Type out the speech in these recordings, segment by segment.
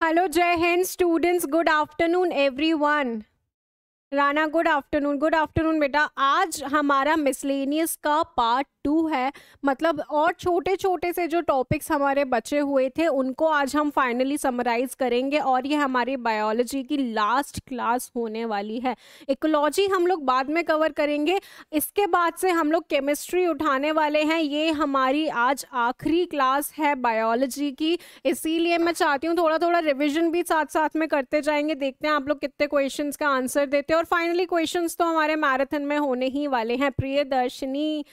Hello, Jai Hind students. Good afternoon, everyone. Rana good afternoon good afternoon बेटा आज हमारा miscellaneous का पार्ट टू है मतलब और छोटे छोटे से जो टॉपिक्स हमारे बचे हुए थे उनको आज हम फाइनली समराइज करेंगे और ये हमारी बायोलॉजी की लास्ट क्लास होने वाली है इकोलॉजी हम लोग बाद में कवर करेंगे इसके बाद से हम लोग केमिस्ट्री उठाने वाले हैं ये हमारी आज आखिरी क्लास है बायोलॉजी की इसीलिए मैं चाहती हूँ थोड़ा थोड़ा रिविजन भी साथ साथ में करते जाएंगे देखते हैं आप लोग कितने क्वेश्चन का आंसर देते हो और फाइनली क्वेश्चंस तो हमारे मैराथन में होने ही वाले हैं Darshani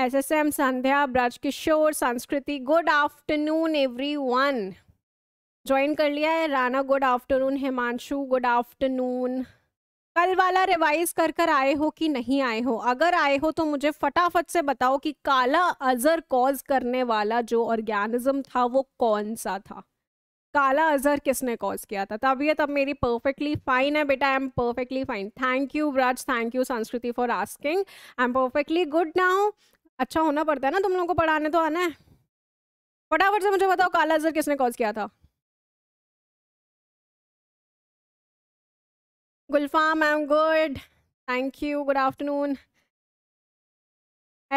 S S M Sandhya Braj Kishore Sanskriti good afternoon everyone join कर लिया है Rana good afternoon Himanshu good afternoon कल वाला रिवाइज कर कर आए हो कि नहीं आए हो अगर आए हो तो मुझे फटाफट से बताओ कि काला अजर कॉज करने वाला जो ऑर्गेनिज्म था वो कौन सा था काला अजहर किसने कॉज किया था तबीयत अब मेरी परफेक्टली फाइन है बेटा I am perfectly fine thank you Braj thank you Sanskriti for asking I am perfectly good now अच्छा होना पड़ता है ना तुम लोगों को पढ़ाने तो आना है फटाफट से मुझे बताओ काला अजहर किसने कॉज किया था Gulfam I am good thank you good afternoon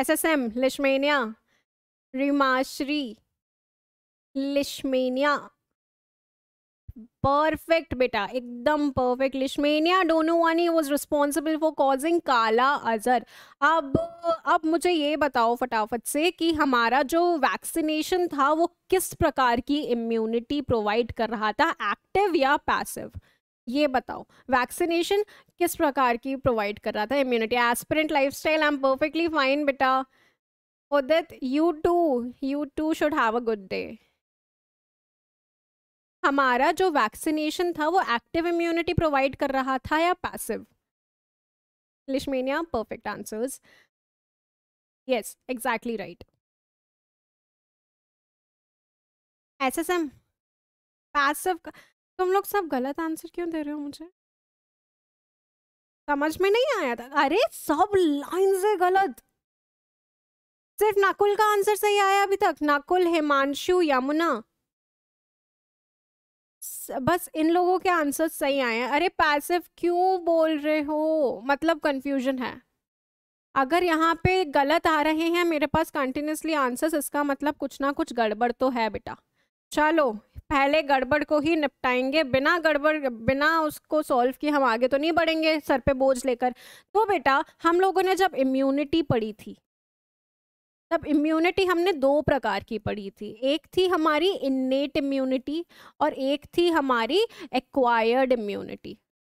S S M leishmania Rimashree leishmania perfect बेटा एकदम परफेक्ट लिशमेनिया डोनो वन ही was responsible for causing kala azar अब अब मुझे ये बताओ फटाफट से कि हमारा जो वैक्सीनेशन था वो किस प्रकार की इम्यूनिटी प्रोवाइड कर रहा था एक्टिव या पैसिव ये बताओ वैक्सीनेशन किस प्रकार की प्रोवाइड कर रहा था immunity aspirant lifestyle I am perfectly fine बेटा Udit you too you too should have a good day हमारा जो वैक्सीनेशन था वो एक्टिव इम्यूनिटी प्रोवाइड कर रहा था या passive leishmania perfect answers yes exactly right S S M passive तुम लोग सब गलत आंसर क्यों दे रहे हो मुझे समझ में नहीं आया था अरे सब लाइन से गलत सिर्फ नाकुल का आंसर सही आया अभी तक नाकुल हिमांशु यमुना बस इन लोगों के आंसर सही आए हैं अरे पैसिव क्यों बोल रहे हो मतलब कंफ्यूजन है अगर यहाँ पे गलत आ रहे हैं मेरे पास कंटिन्यूसली आंसर्स इसका मतलब कुछ ना कुछ गड़बड़ तो है बेटा चलो पहले गड़बड़ को ही निपटाएंगे बिना गड़बड़ बिना उसको सॉल्व किए हम आगे तो नहीं बढ़ेंगे सर पे बोझ लेकर तो बेटा हम लोगों ने जब इम्यूनिटी पढ़ी थी तब इम्यूनिटी हमने दो प्रकार की पढ़ी थी एक थी हमारी इन्नेट इम्यूनिटी और एक थी हमारी एक्वायर्ड इम्यूनिटी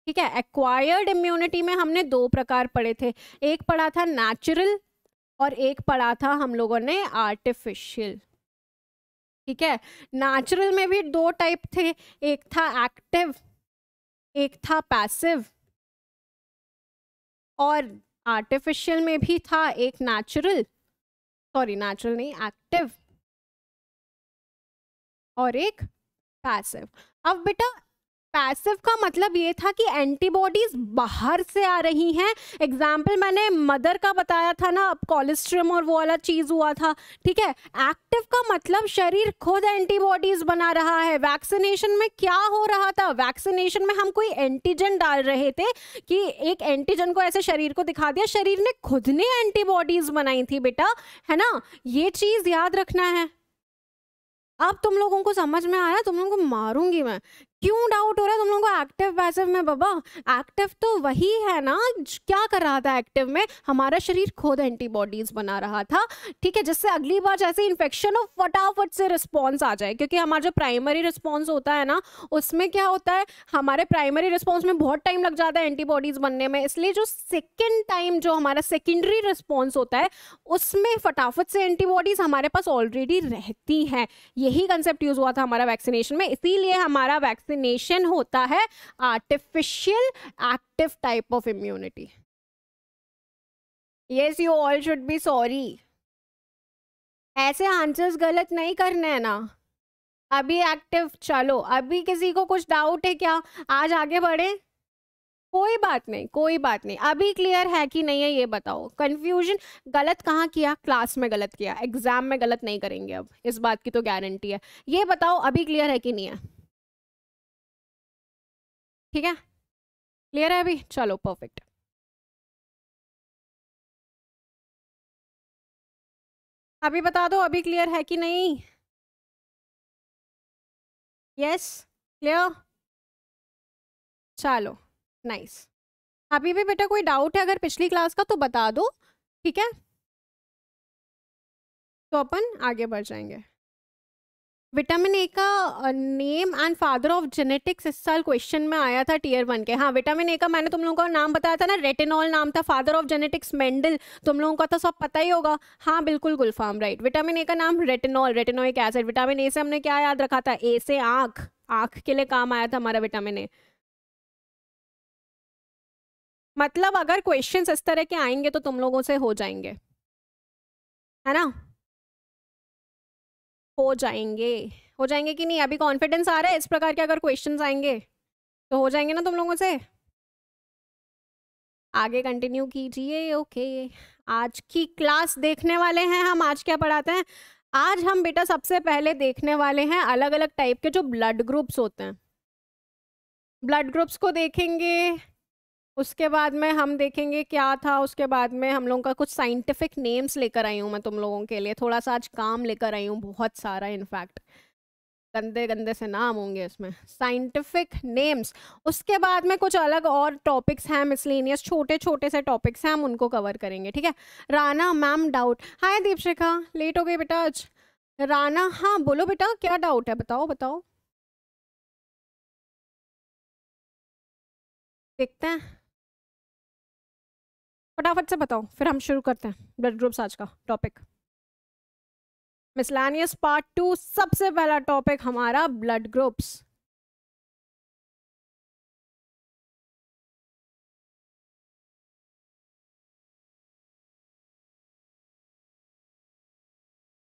ठीक है एक्वायर्ड इम्यूनिटी में हमने दो प्रकार पढ़े थे एक पढ़ा था नेचुरल और एक पढ़ा था हम लोगों ने आर्टिफिशियल ठीक है नेचुरल में भी दो टाइप थे एक था एक्टिव एक था पैसिव और आर्टिफिशियल में भी था एक नेचुरल सॉरी तो नेचुरल नहीं एक्टिव और एक पैसिव अब बेटा पैसिव का मतलब ये था कि एंटीबॉडीज बाहर से आ रही हैं एग्जाम्पल मैंने मदर का बताया था ना अब कोलेस्ट्रियम और वो वाला चीज़ हुआ था ठीक है एक्टिव का मतलब शरीर खुद एंटीबॉडीज बना रहा है वैक्सीनेशन में क्या हो रहा था वैक्सीनेशन में हम कोई एंटीजन डाल रहे थे कि एक एंटीजन को ऐसे शरीर को दिखा दिया शरीर ने खुद ने एंटीबॉडीज बनाई थी बेटा है ना ये चीज़ याद रखना है अब तुम लोगों को समझ में आया तुम लोगों को मारूंगी मैं क्यों डाउट हो रहा है तुम लोगों को एक्टिव पैसिव में बाबा एक्टिव तो वही है ना क्या कर रहा था एक्टिव में हमारा शरीर खुद एंटीबॉडीज बना रहा था ठीक है जिससे अगली बार जैसे इन्फेक्शन हो फटाफट से रिस्पॉन्स आ जाए क्योंकि हमारा जो प्राइमरी रिस्पॉन्स होता है ना उसमें क्या होता है हमारे प्राइमरी रिस्पॉन्स में बहुत टाइम लग जाता है एंटीबॉडीज बनने में इसलिए जो सेकेंड टाइम जो हमारा सेकेंडरी रिस्पॉन्स होता है उसमें फटाफट से एंटीबॉडीज हमारे पास ऑलरेडी रहती हैं यही कंसेप्ट यूज़ हुआ था हमारा वैक्सीनेशन में इसीलिए हमारा वैक्सीन वैक्सीनेशन होता है artificial active type of immunity yes you all should be sorry ऐसे आंसर्स गलत नहीं करने हैं ना अभी एक्टिव चलो अभी किसी को कुछ डाउट है क्या आज आगे बढ़े कोई बात नहीं कोई बात नहीं अभी क्लियर है कि नहीं है ये बताओ कंफ्यूजन गलत कहाँ किया क्लास में गलत किया एग्जाम में गलत नहीं करेंगे अब इस बात की तो गारंटी है ये बताओ अभी क्लियर है कि नहीं है ठीक है क्लियर है अभी चलो परफेक्ट अभी बता दो अभी क्लियर है कि नहीं यस क्लियर चलो नाइस अभी भी बेटा कोई डाउट है अगर पिछली क्लास का तो बता दो ठीक है तो अपन आगे बढ़ जाएंगे विटामिन ए का name and father of genetics इस साल क्वेश्चन में आया था टीयर वन के हाँ विटामिन ए का मैंने तुम लोगों का नाम बताया था ना रेटिनॉल नाम था फादर ऑफ जेनेटिक्स मेंडल तुम लोगों का तो सब पता ही होगा हाँ बिल्कुल गुलफाम राइट विटामिन ए का नाम retinol retinoic acid vitamin A से हमने क्या याद रखा था ए से आँख आँख के लिए काम आया था हमारा विटामिन ए मतलब अगर क्वेश्चन इस तरह के आएंगे तो तुम लोगों से हो जाएंगे है ना हो जाएंगे हो जाएंगे कि नहीं अभी कॉन्फिडेंस आ रहा है इस प्रकार के अगर क्वेश्चन आएंगे तो हो जाएंगे ना तुम लोगों से आगे कंटिन्यू कीजिए ओके आज की क्लास देखने वाले हैं हम आज क्या पढ़ाते हैं आज हम बेटा सबसे पहले देखने वाले हैं अलग अलग टाइप के जो ब्लड ग्रुप्स होते हैं ब्लड ग्रुप्स को देखेंगे उसके बाद में हम देखेंगे क्या था उसके बाद में हम लोगों का कुछ साइंटिफिक नेम्स लेकर आई हूँ मैं तुम लोगों के लिए थोड़ा सा आज काम लेकर आई हूँ बहुत सारा इनफैक्ट गंदे गंदे से नाम होंगे इसमें साइंटिफिक नेम्स उसके बाद में कुछ अलग और टॉपिक्स हैं मिसलिनियस छोटे छोटे से टॉपिक्स हैं हम उनको कवर करेंगे ठीक है Rana ma'am doubt hi Deepshikha late हो गई बेटा आज राना हाँ बोलो बेटा क्या डाउट है बताओ बताओ देखते हैं फटाफट से बताओ फिर हम शुरू करते हैं ब्लड ग्रुप्स आज का टॉपिक मिसलानियस पार्ट टू सबसे पहला टॉपिक हमारा ब्लड ग्रुप्स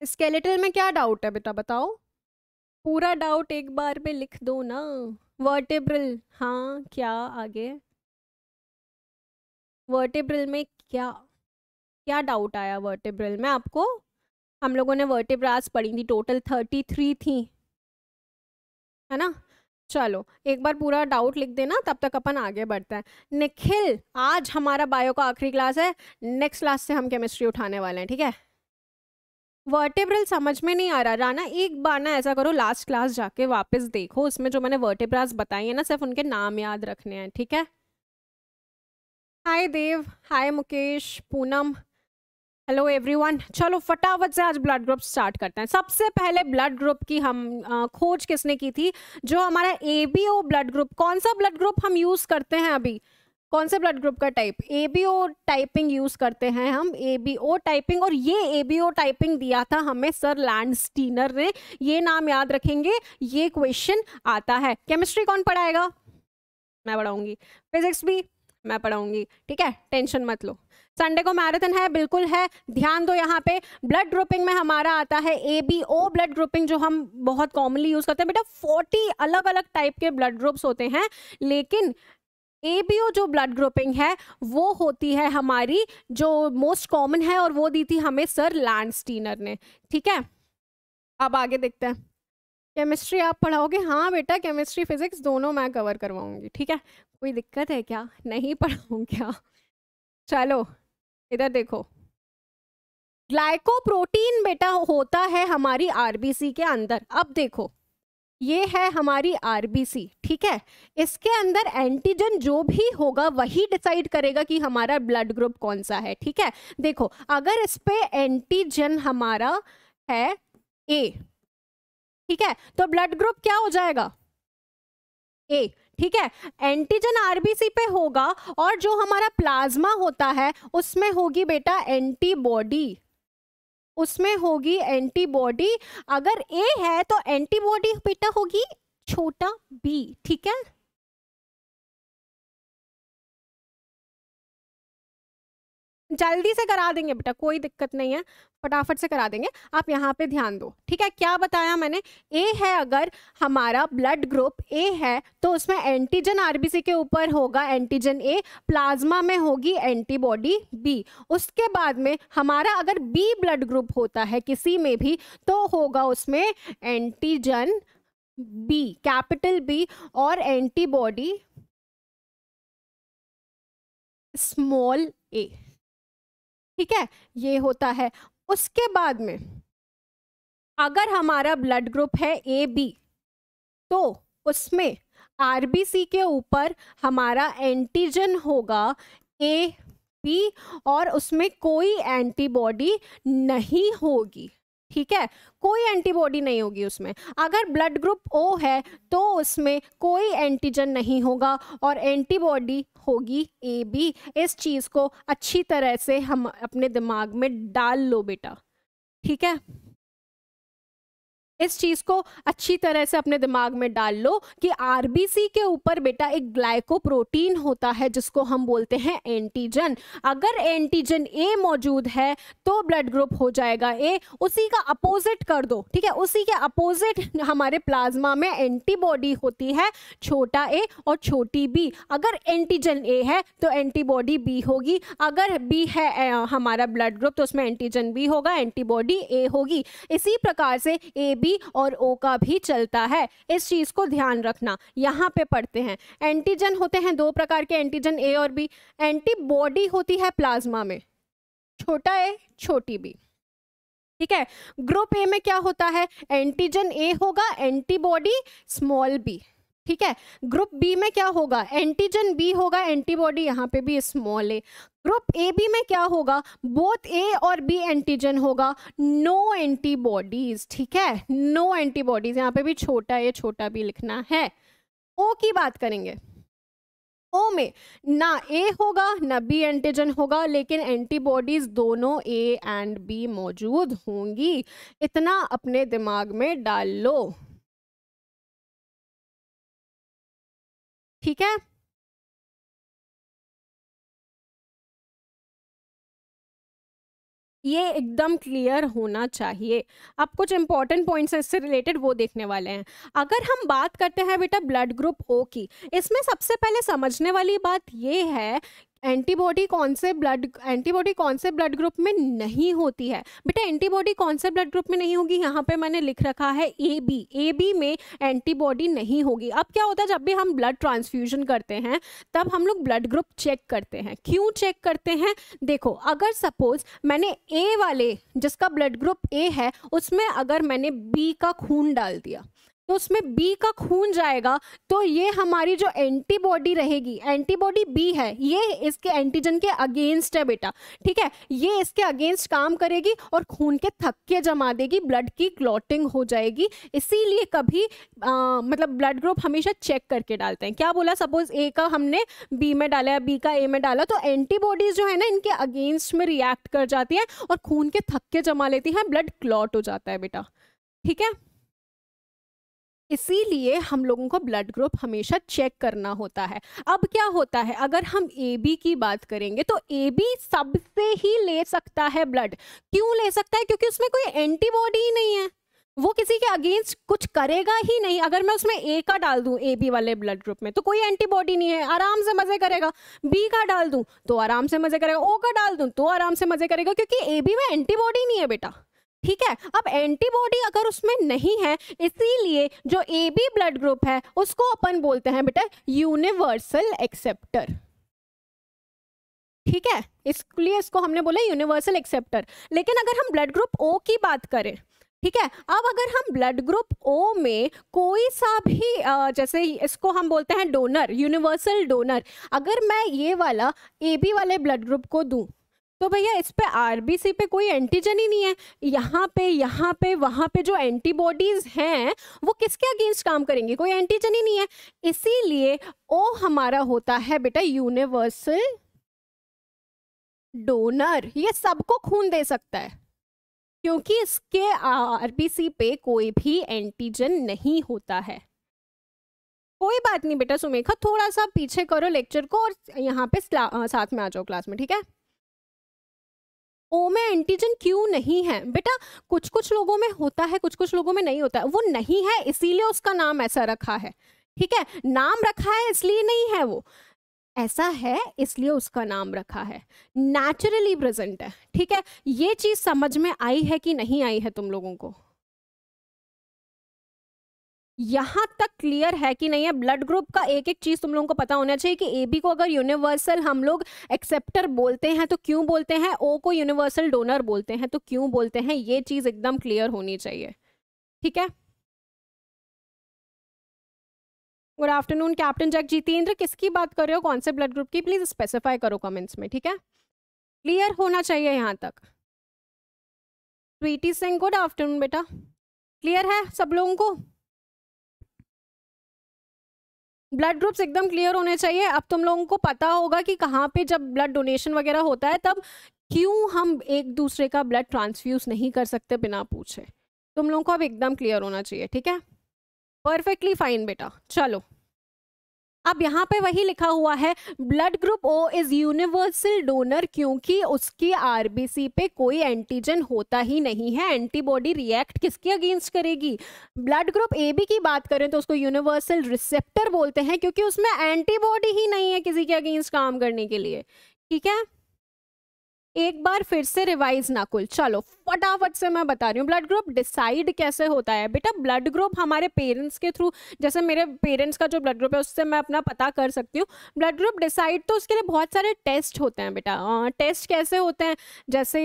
स्केलेटल में क्या डाउट है बेटा बताओ पूरा डाउट एक बार में लिख दो ना वर्टेब्रल हाँ क्या आगे वर्टेब्रल में क्या क्या डाउट आया वर्टेब्रल में आपको हम लोगों ने वर्टिब्रास पढ़ी थी टोटल थर्टी थ्री थी है ना चलो एक बार पूरा डाउट लिख देना तब तक अपन आगे बढ़ते हैं निखिल आज हमारा बायो का आखिरी क्लास है नेक्स्ट क्लास से हम केमिस्ट्री उठाने वाले हैं ठीक है वर्टेब्रल समझ में नहीं आ रहा राना एक बार ना ऐसा करो लास्ट क्लास जाके वापस देखो उसमें जो मैंने वर्टेब्रास बताई है ना सिर्फ उनके नाम याद रखने हैं ठीक है hi Dev hi Mukesh Poonam hello everyone चलो फटाफट से आज ब्लड ग्रुप स्टार्ट करते हैं सबसे पहले ब्लड ग्रुप की हम आ, खोज किसने की थी जो हमारा A B O blood group कौन सा ब्लड ग्रुप हम यूज़ करते हैं अभी कौन से ब्लड ग्रुप का type A B O typing use करते हैं हम ए बी ओ टाइपिंग और ये ए बी ओ टाइपिंग दिया था हमें सर लैंड स्टीनर ने ये नाम याद रखेंगे ये क्वेश्चन आता है केमिस्ट्री कौन पढ़ाएगा मैं पढ़ाऊंगी फिजिक्स भी मैं पढ़ाऊंगी ठीक है टेंशन मत लो संडे को मैराथन है बिल्कुल है ध्यान दो यहाँ पे ब्लड ग्रुपिंग में हमारा आता है A B O blood grouping जो हम बहुत कॉमनली यूज करते हैं बेटा फोर्टी अलग अलग टाइप के ब्लड ग्रुप्स होते हैं लेकिन ए बी ओ जो ब्लड ग्रुपिंग है वो होती है हमारी जो मोस्ट कॉमन है और वो दी थी हमें सर लैंडस्टीनर ने ठीक है अब आगे देखते हैं केमिस्ट्री आप पढ़ाओगे हाँ बेटा केमिस्ट्री फिजिक्स दोनों मैं कवर करवाऊंगी ठीक है कोई दिक्कत है क्या नहीं पढ़ाऊँ क्या चलो इधर देखो ग्लाइकोप्रोटीन बेटा होता है हमारी आरबीसी के अंदर अब देखो ये है हमारी आरबीसी ठीक है इसके अंदर एंटीजन जो भी होगा वही डिसाइड करेगा कि हमारा ब्लड ग्रुप कौन सा है ठीक है देखो अगर इस पे एंटीजन हमारा है ए ठीक है तो ब्लड ग्रुप क्या हो जाएगा ए ठीक है एंटीजन आरबीसी पे होगा और जो हमारा प्लाज्मा होता है उसमें होगी बेटा एंटीबॉडी उसमें होगी एंटीबॉडी अगर ए है तो एंटीबॉडी बेटा होगी छोटा बी ठीक है जल्दी से करा देंगे बेटा कोई दिक्कत नहीं है फटाफट से करा देंगे आप यहाँ पे ध्यान दो ठीक है क्या बताया मैंने ए है अगर हमारा ब्लड ग्रुप ए है तो उसमें एंटीजन आरबीसी के ऊपर होगा एंटीजन ए प्लाज्मा में होगी एंटीबॉडी बी उसके बाद में हमारा अगर बी ब्लड ग्रुप होता है किसी में भी तो होगा उसमें एंटीजन बी कैपिटल बी और एंटीबॉडी स्मॉल ए ठीक है ये होता है उसके बाद में अगर हमारा ब्लड ग्रुप है ए बी तो उसमें आर बी सी के ऊपर हमारा एंटीजन होगा ए बी और उसमें कोई एंटीबॉडी नहीं होगी ठीक है कोई एंटीबॉडी नहीं होगी उसमें अगर ब्लड ग्रुप ओ है तो उसमें कोई एंटीजन नहीं होगा और एंटीबॉडी होगी ए बी इस चीज़ को अच्छी तरह से हम अपने दिमाग में डाल लो बेटा ठीक है इस चीज को अच्छी तरह से अपने दिमाग में डाल लो कि आरबीसी के ऊपर बेटा एक ग्लाइकोप्रोटीन होता है जिसको हम बोलते हैं एंटीजन अगर एंटीजन ए मौजूद है तो ब्लड ग्रुप हो जाएगा ए उसी का अपोजिट कर दो ठीक है उसी के अपोजिट हमारे प्लाज्मा में एंटीबॉडी होती है छोटा ए और छोटी बी अगर एंटीजन ए है तो एंटीबॉडी बी होगी अगर बी है हमारा ब्लड ग्रुप तो उसमें एंटीजन बी होगा एंटीबॉडी ए होगी इसी प्रकार से ए बी भी और ओ का भी चलता है इस चीज़ को ध्यान रखना यहाँ पे पढ़ते हैं एंटीजन होते हैं दो प्रकार के एंटीजन ए और बी एंटीबॉडी होती है प्लाज्मा में छोटा ए छोटी बी ठीक है ग्रुप ए में क्या होता है एंटीजन ए होगा एंटीबॉडी स्मॉल बी ठीक है ग्रुप बी में क्या होगा एंटीजन बी होगा एंटीबॉडी यहाँ पे भी small A group A B में क्या होगा बोथ ए और बी एंटीजन होगा नो एंटीबॉडीज ठीक है नो एंटीबॉडीज यहाँ पे भी छोटा ए छोटा बी लिखना है ओ की बात करेंगे ओ में ना ए होगा ना बी एंटीजन होगा लेकिन एंटीबॉडीज दोनों ए एंड बी मौजूद होंगी इतना अपने दिमाग में डाल लो ठीक है ये एकदम क्लियर होना चाहिए अब कुछ इंपॉर्टेंट पॉइंट्स हैं इससे रिलेटेड वो देखने वाले हैं अगर हम बात करते हैं बेटा ब्लड ग्रुप ओ की इसमें सबसे पहले समझने वाली बात ये है एंटीबॉडी कौन से ब्लड एंटीबॉडी कौन से ब्लड ग्रुप में नहीं होती है बेटा एंटीबॉडी कौन से ब्लड ग्रुप में नहीं होगी यहाँ पे मैंने लिख रखा है ए बी ए बी में एंटीबॉडी नहीं होगी अब क्या होता है जब भी हम ब्लड ट्रांसफ्यूजन करते हैं तब हम लोग ब्लड ग्रुप चेक करते हैं क्यों चेक करते हैं देखो अगर सपोज मैंने ए वाले जिसका ब्लड ग्रुप ए है उसमें अगर मैंने बी का खून डाल दिया तो उसमें बी का खून जाएगा तो ये हमारी जो एंटीबॉडी रहेगी एंटीबॉडी बी है ये इसके एंटीजन के अगेंस्ट है बेटा ठीक है ये इसके अगेंस्ट काम करेगी और खून के थक्के जमा देगी ब्लड की क्लॉटिंग हो जाएगी इसीलिए कभी आ, मतलब ब्लड ग्रुप हमेशा चेक करके डालते हैं क्या बोला सपोज ए का हमने बी में डाला या बी का ए में डाला तो एंटीबॉडीज जो है ना इनके अगेंस्ट में रिएक्ट कर जाती है और खून के थक्के जमा लेती हैं ब्लड क्लॉट हो जाता है बेटा ठीक है इसीलिए हम लोगों को ब्लड ग्रुप हमेशा चेक करना होता है अब क्या होता है अगर हम ए बी की बात करेंगे तो ए बी सबसे ही ले सकता है ब्लड क्यों ले सकता है क्योंकि उसमें कोई एंटीबॉडी ही नहीं है वो किसी के अगेंस्ट कुछ करेगा ही नहीं अगर मैं उसमें ए का डाल दूं ए बी वाले ब्लड ग्रुप में तो कोई एंटीबॉडी नहीं है आराम से मजे करेगा बी का डाल दूं तो आराम से मजे करेगा ओ का डाल दूं तो आराम से मजे करेगा क्योंकि ए बी में एंटीबॉडी नहीं है बेटा ठीक है अब एंटीबॉडी अगर उसमें नहीं है इसीलिए जो ए बी ब्लड ग्रुप है उसको अपन बोलते हैं बेटा यूनिवर्सल एक्सेप्टर ठीक है इसलिए इसको हमने बोला यूनिवर्सल एक्सेप्टर लेकिन अगर हम ब्लड ग्रुप ओ की बात करें ठीक है अब अगर हम ब्लड ग्रुप ओ में कोई सा भी जैसे इसको हम बोलते हैं डोनर यूनिवर्सल डोनर अगर मैं ये वाला ए बी वाले ब्लड ग्रुप को दूं तो भैया इस पे आरबीसी पे कोई एंटीजन ही नहीं है यहाँ पे यहाँ पे वहाँ पे जो एंटीबॉडीज हैं वो किसके अगेंस्ट काम करेंगी कोई एंटीजन ही नहीं है इसीलिए ओ हमारा होता है बेटा यूनिवर्सल डोनर ये सबको खून दे सकता है क्योंकि इसके आरबीसी पे कोई भी एंटीजन नहीं होता है कोई बात नहीं बेटा सुमेखा थोड़ा सा पीछे करो लेक्चर को और यहाँ पे साथ में आ जाओ क्लास में ठीक है ओ में एंटीजन क्यों नहीं है बेटा कुछ कुछ लोगों में होता है कुछ कुछ लोगों में नहीं होता है वो नहीं है इसीलिए उसका नाम ऐसा रखा है ठीक है नाम रखा है इसलिए नहीं है वो ऐसा है इसलिए उसका नाम रखा है नेचुरली प्रेजेंट है ठीक है ये चीज़ समझ में आई है कि नहीं आई है तुम लोगों को यहाँ तक क्लियर है कि नहीं है ब्लड ग्रुप का एक एक चीज तुम लोगों को पता होना चाहिए कि ए बी को अगर यूनिवर्सल हम लोग एक्सेप्टर बोलते हैं तो क्यों बोलते हैं ओ को यूनिवर्सल डोनर बोलते हैं तो क्यों बोलते हैं ये चीज एकदम क्लियर होनी चाहिए ठीक है good afternoon captain Jag Jitendra किसकी बात कर रहे हो कौन से ब्लड ग्रुप की प्लीज स्पेसिफाई करो कमेंट्स में ठीक है क्लियर होना चाहिए यहाँ तक स्वीटी सिंह गुड आफ्टरनून बेटा क्लियर है सब लोगों को ब्लड ग्रुप्स एकदम क्लियर होने चाहिए अब तुम लोगों को पता होगा कि कहाँ पे जब ब्लड डोनेशन वगैरह होता है तब क्यों हम एक दूसरे का ब्लड ट्रांसफ्यूज नहीं कर सकते बिना पूछे तुम लोगों को अब एकदम क्लियर होना चाहिए ठीक है परफेक्टली फाइन बेटा चलो अब यहाँ पे वही लिखा हुआ है blood group O is universal donor क्योंकि उसकी आरबीसी पे कोई एंटीजन होता ही नहीं है एंटीबॉडी रिएक्ट किसके अगेंस्ट करेगी ब्लड ग्रुप ए बी की बात करें तो उसको यूनिवर्सल रिसेप्टर बोलते हैं क्योंकि उसमें एंटीबॉडी ही नहीं है किसी के अगेंस्ट काम करने के लिए ठीक है एक बार फिर से रिवाइज ना कुल चलो फटाफट से मैं बता रही हूँ ब्लड ग्रुप डिसाइड कैसे होता है बेटा ब्लड ग्रुप हमारे पेरेंट्स के थ्रू जैसे मेरे पेरेंट्स का जो ब्लड ग्रुप है उससे मैं अपना पता कर सकती हूँ ब्लड ग्रुप डिसाइड तो उसके लिए बहुत सारे टेस्ट होते हैं बेटा टेस्ट कैसे होते हैं जैसे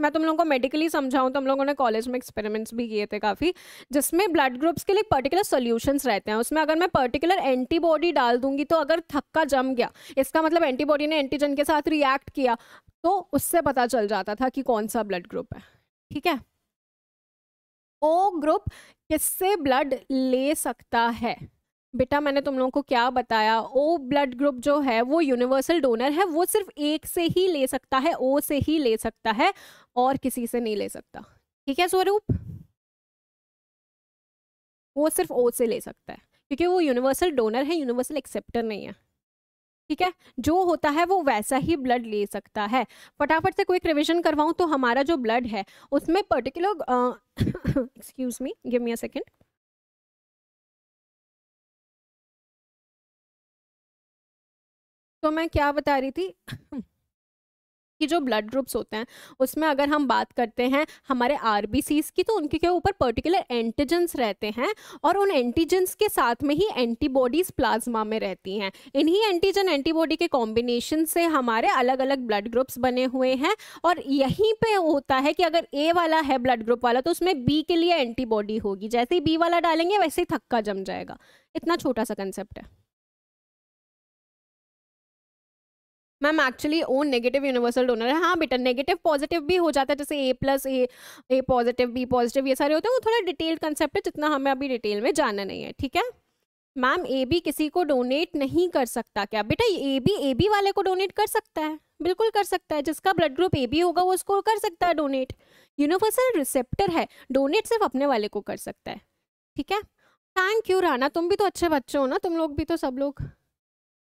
मैं तुम लोगों को मेडिकली समझाऊं तो हम लोगों ने कॉलेज में एक्सपेरिमेंट्स भी किए थे काफ़ी जिसमें ब्लड ग्रुप्स के लिए पर्टिकुलर सोल्यूशंस रहते हैं उसमें अगर मैं पर्टिकुलर एंटीबॉडी डाल दूंगी तो अगर थक्का जम गया इसका मतलब एंटीबॉडी ने एंटीजन के साथ रिएक्ट किया तो उससे पता चल जाता था कि कौन सा ब्लड ग्रुप है ठीक है ओ ग्रुप किससे ब्लड ले सकता है बेटा मैंने तुम लोगों को क्या बताया ओ ब्लड ग्रुप जो है वो यूनिवर्सल डोनर है वो सिर्फ एक से ही ले सकता है ओ से ही ले सकता है और किसी से नहीं ले सकता ठीक है स्वरूप वो सिर्फ ओ से ले सकता है क्योंकि वो यूनिवर्सल डोनर है यूनिवर्सल एक्सेप्टर नहीं है ठीक है जो होता है वो वैसा ही ब्लड ले सकता है फटाफट से क्विक रिविजन करवाऊँ तो हमारा जो ब्लड है उसमें particular excuse me give me a second तो मैं क्या बता रही थी कि जो ब्लड ग्रुप्स होते हैं उसमें अगर हम बात करते हैं हमारे आर की तो उनके ऊपर पर्टिकुलर एंटीजेंस रहते हैं और उन एंटीजेंस के साथ में ही एंटीबॉडीज प्लाज्मा में रहती हैं इन्हीं एंटीजन एंटीबॉडी के कॉम्बिनेशन से हमारे अलग अलग ब्लड ग्रुप्स बने हुए हैं और यहीं पे होता है कि अगर ए वाला है ब्लड ग्रुप वाला तो उसमें बी के लिए एंटीबॉडी होगी जैसे ही बी वाला डालेंगे वैसे ही थक्का जम जाएगा इतना छोटा सा कंसेप्ट है ma'am actually O negative universal donor है हाँ बेटा नेगेटिव पॉजिटिव भी हो जाता है जैसे A plus A A positive B positive ये सारे होते हैं वो थोड़ा डिटेल्ड कंसेप्ट है जितना हमें अभी डिटेल में जाना नहीं है ठीक है मैम ए बी किसी को डोनेट नहीं कर सकता क्या बेटा ए बी ए बी वाले को डोनेट कर सकता है बिल्कुल कर सकता है जिसका ब्लड ग्रुप ए बी होगा वो उसको कर सकता है डोनेट यूनिवर्सल रिसेप्टर है डोनेट सिर्फ अपने वाले को कर सकता है ठीक है थैंक यू राना तुम भी तो अच्छे बच्चे हो ना तुम लोग भी तो सब लोग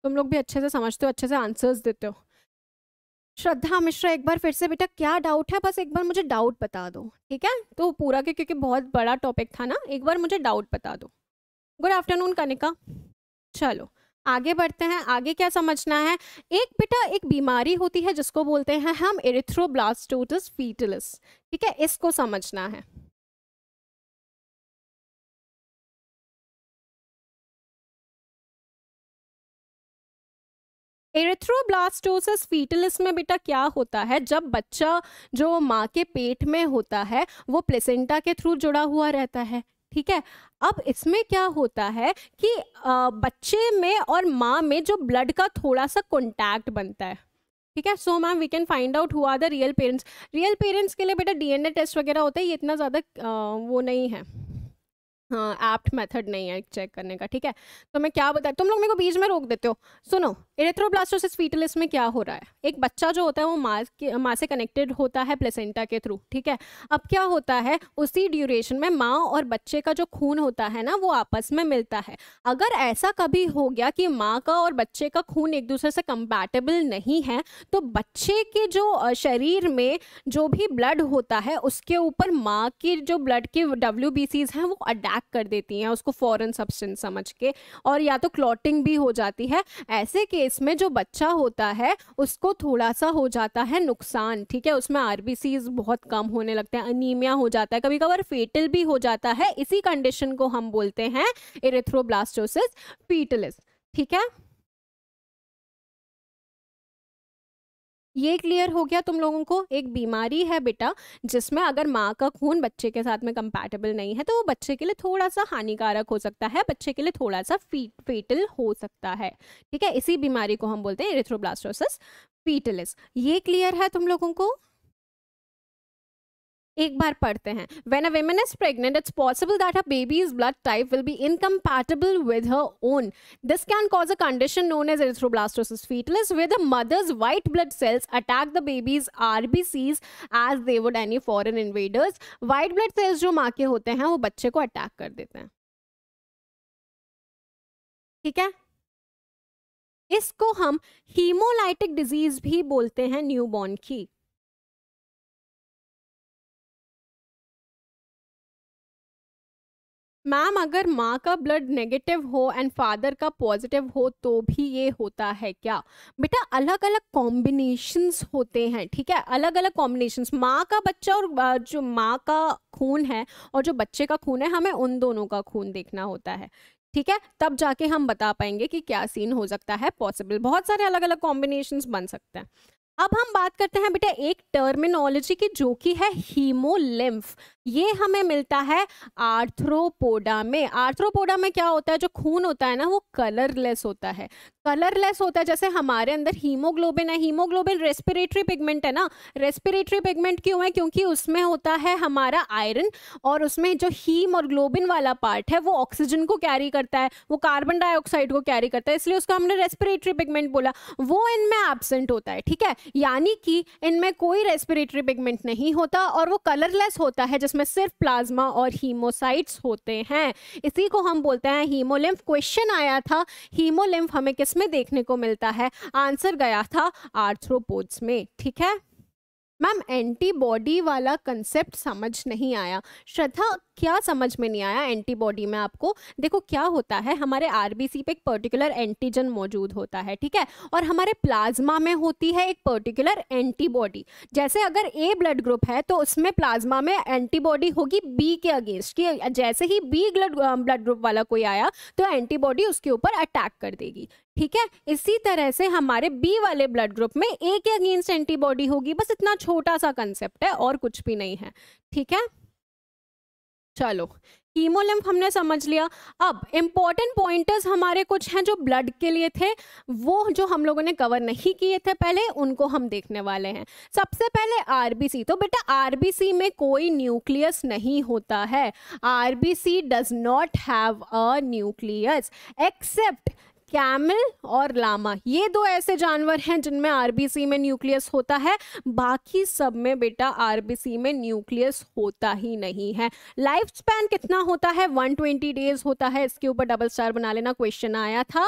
तुम लोग भी अच्छे से समझते हो अच्छे से आंसर्स देते हो श्रद्धा मिश्रा एक बार फिर से बेटा क्या डाउट है बस एक बार मुझे डाउट बता दो ठीक है तो पूरा के क्योंकि बहुत बड़ा टॉपिक था ना एक बार मुझे डाउट बता दो गुड आफ्टरनून कनिका चलो आगे बढ़ते हैं आगे क्या समझना है एक बेटा एक बीमारी होती है जिसको बोलते हैं हम एरिथ्रोब्लास्टोटिस फीटलिस ठीक है इसको समझना है एरेथ्रोब्लास्टोसिस फीटलिस में बेटा क्या होता है जब बच्चा जो माँ के पेट में होता है वो प्लेसेंटा के थ्रू जुड़ा हुआ रहता है ठीक है अब इसमें क्या होता है कि आ, बच्चे में और माँ में जो ब्लड का थोड़ा सा कॉन्टैक्ट बनता है ठीक है so ma'am we can find out who are the real parents real parents के लिए बेटा डीएनए टेस्ट वगैरह होता है ये इतना ज़्यादा वो नहीं है हाँ एप्ट मेथड नहीं है चेक करने का ठीक है तो मैं क्या बता तुम लोग मेरे को बीच में रोक देते हो सुनो इरेथ्रोब्लास्टोसिस फीटलिस में क्या हो रहा है एक बच्चा जो होता है वो माँ के माँ से कनेक्टेड होता है प्लेसेंटा के थ्रू ठीक है अब क्या होता है उसी ड्यूरेशन में माँ और बच्चे का जो खून होता है ना वो आपस में मिलता है अगर ऐसा कभी हो गया कि माँ का और बच्चे का खून एक दूसरे से कंपैटिबल नहीं है तो बच्चे के जो शरीर में जो भी ब्लड होता है उसके ऊपर माँ की जो ब्लड की डब्ल्यू हैं वो अटैक कर देती हैं उसको फॉरन सब्सटेंस समझ के और या तो क्लॉटिंग भी हो जाती है ऐसे के केस में जो बच्चा होता है उसको थोड़ा सा हो जाता है नुकसान ठीक है उसमें आरबीसीज बहुत कम होने लगते हैं अनिमिया हो जाता है कभी कभार फेटल भी हो जाता है इसी कंडीशन को हम बोलते हैं इरेथ्रोब्लास्टोसिस पीटलिस ठीक है ये क्लियर हो गया तुम लोगों को एक बीमारी है बेटा जिसमें अगर माँ का खून बच्चे के साथ में कंपैटिबल नहीं है तो वो बच्चे के लिए थोड़ा सा हानिकारक हो सकता है बच्चे के लिए थोड़ा सा फेटल हो सकता है ठीक है इसी बीमारी को हम बोलते हैं इरेथ्रोब्लास्टोसिस फीटलिस ये क्लियर है तुम लोगों को एक बार पढ़ते हैं when a woman is pregnant it's possible that a baby is blood type will be incompatible with her own this can cause a condition known as fetalis with a mother's white blood cells attack the baby's R B Cs as they would any foreign invaders white blood cells जो माँ के होते हैं वो बच्चे को attack कर देते हैं ठीक है इसको हम हीमोलाइटिक डिजीज भी बोलते हैं न्यू बॉर्न की मैम अगर माँ का ब्लड नेगेटिव हो एंड फादर का पॉजिटिव हो तो भी ये होता है क्या बेटा अलग अलग कॉम्बिनेशंस होते हैं ठीक है अलग अलग कॉम्बिनेशंस माँ का बच्चा और जो माँ का खून है और जो बच्चे का खून है हमें उन दोनों का खून देखना होता है ठीक है तब जाके हम बता पाएंगे कि क्या सीन हो सकता है पॉसिबल बहुत सारे अलग अलग कॉम्बिनेशन बन सकते हैं अब हम बात करते हैं बेटा एक टर्मिनोलॉजी की जो कि है हीमोलिम्फ ये हमें मिलता है आर्थ्रोपोडा में आर्थ्रोपोडा में क्या होता है जो खून होता है ना वो कलरलेस होता है कलरलेस होता है जैसे हमारे अंदर हीमोग्लोबिन है हीमोग्लोबिन रेस्पिरेटरी पिगमेंट है ना रेस्पिरेटरी पिगमेंट क्यों है क्योंकि उसमें होता है हमारा आयरन और उसमें जो हीम और ग्लोबिन वाला पार्ट है वो ऑक्सीजन को कैरी करता है वो कार्बन डाइऑक्साइड को कैरी करता है इसलिए उसको हमने रेस्पिरेटरी पिगमेंट बोला वो इनमें एबसेंट होता है ठीक है यानी कि इनमें कोई रेस्पिरेटरी पिगमेंट नहीं होता और वो कलरलेस होता है जिसमें सिर्फ प्लाज्मा और हीमोसाइट्स होते हैं इसी को हम बोलते हैं हीमोलिम्फ क्वेश्चन आया था हीमोलिम्फ हमें किस में देखने को मिलता है आंसर गया था आर्थ्रोपोड्स में ठीक है मैम एंटीबॉडी वाला कंसेप्ट समझ नहीं आया श्रद्धा क्या समझ में नहीं आया एंटीबॉडी में आपको देखो क्या होता है हमारे आरबीसी पे एक पर्टिकुलर एंटीजन मौजूद होता है ठीक है और हमारे प्लाज्मा में होती है एक पर्टिकुलर एंटीबॉडी जैसे अगर ए ब्लड ग्रुप है तो उसमें प्लाज्मा में एंटीबॉडी होगी बी के अगेंस्ट कि जैसे ही बी ब्लड ब्लड ग्रुप वाला कोई आया तो एंटीबॉडी उसके ऊपर अटैक कर देगी ठीक है इसी तरह से हमारे बी वाले ब्लड ग्रुप में ए के अगेंस्ट एंटीबॉडी होगी बस इतना छोटा सा कंसेप्ट है और कुछ भी नहीं है ठीक है चलो हीमोलिम्फ हमने समझ लिया अब इम्पॉर्टेंट पॉइंटर्स हमारे कुछ हैं जो ब्लड के लिए थे वो जो हम लोगों ने कवर नहीं किए थे पहले उनको हम देखने वाले हैं सबसे पहले आरबीसी तो बेटा आरबीसी में कोई न्यूक्लियस नहीं होता है RBC does not have a nucleus except camel और लामा ये दो ऐसे जानवर हैं जिनमें आरबीसी में न्यूक्लियस होता है बाकी सब में बेटा आरबीसी में न्यूक्लियस होता ही नहीं है लाइफ स्पैन कितना होता है 120 डेज होता है इसके ऊपर डबल स्टार बना लेना क्वेश्चन आया था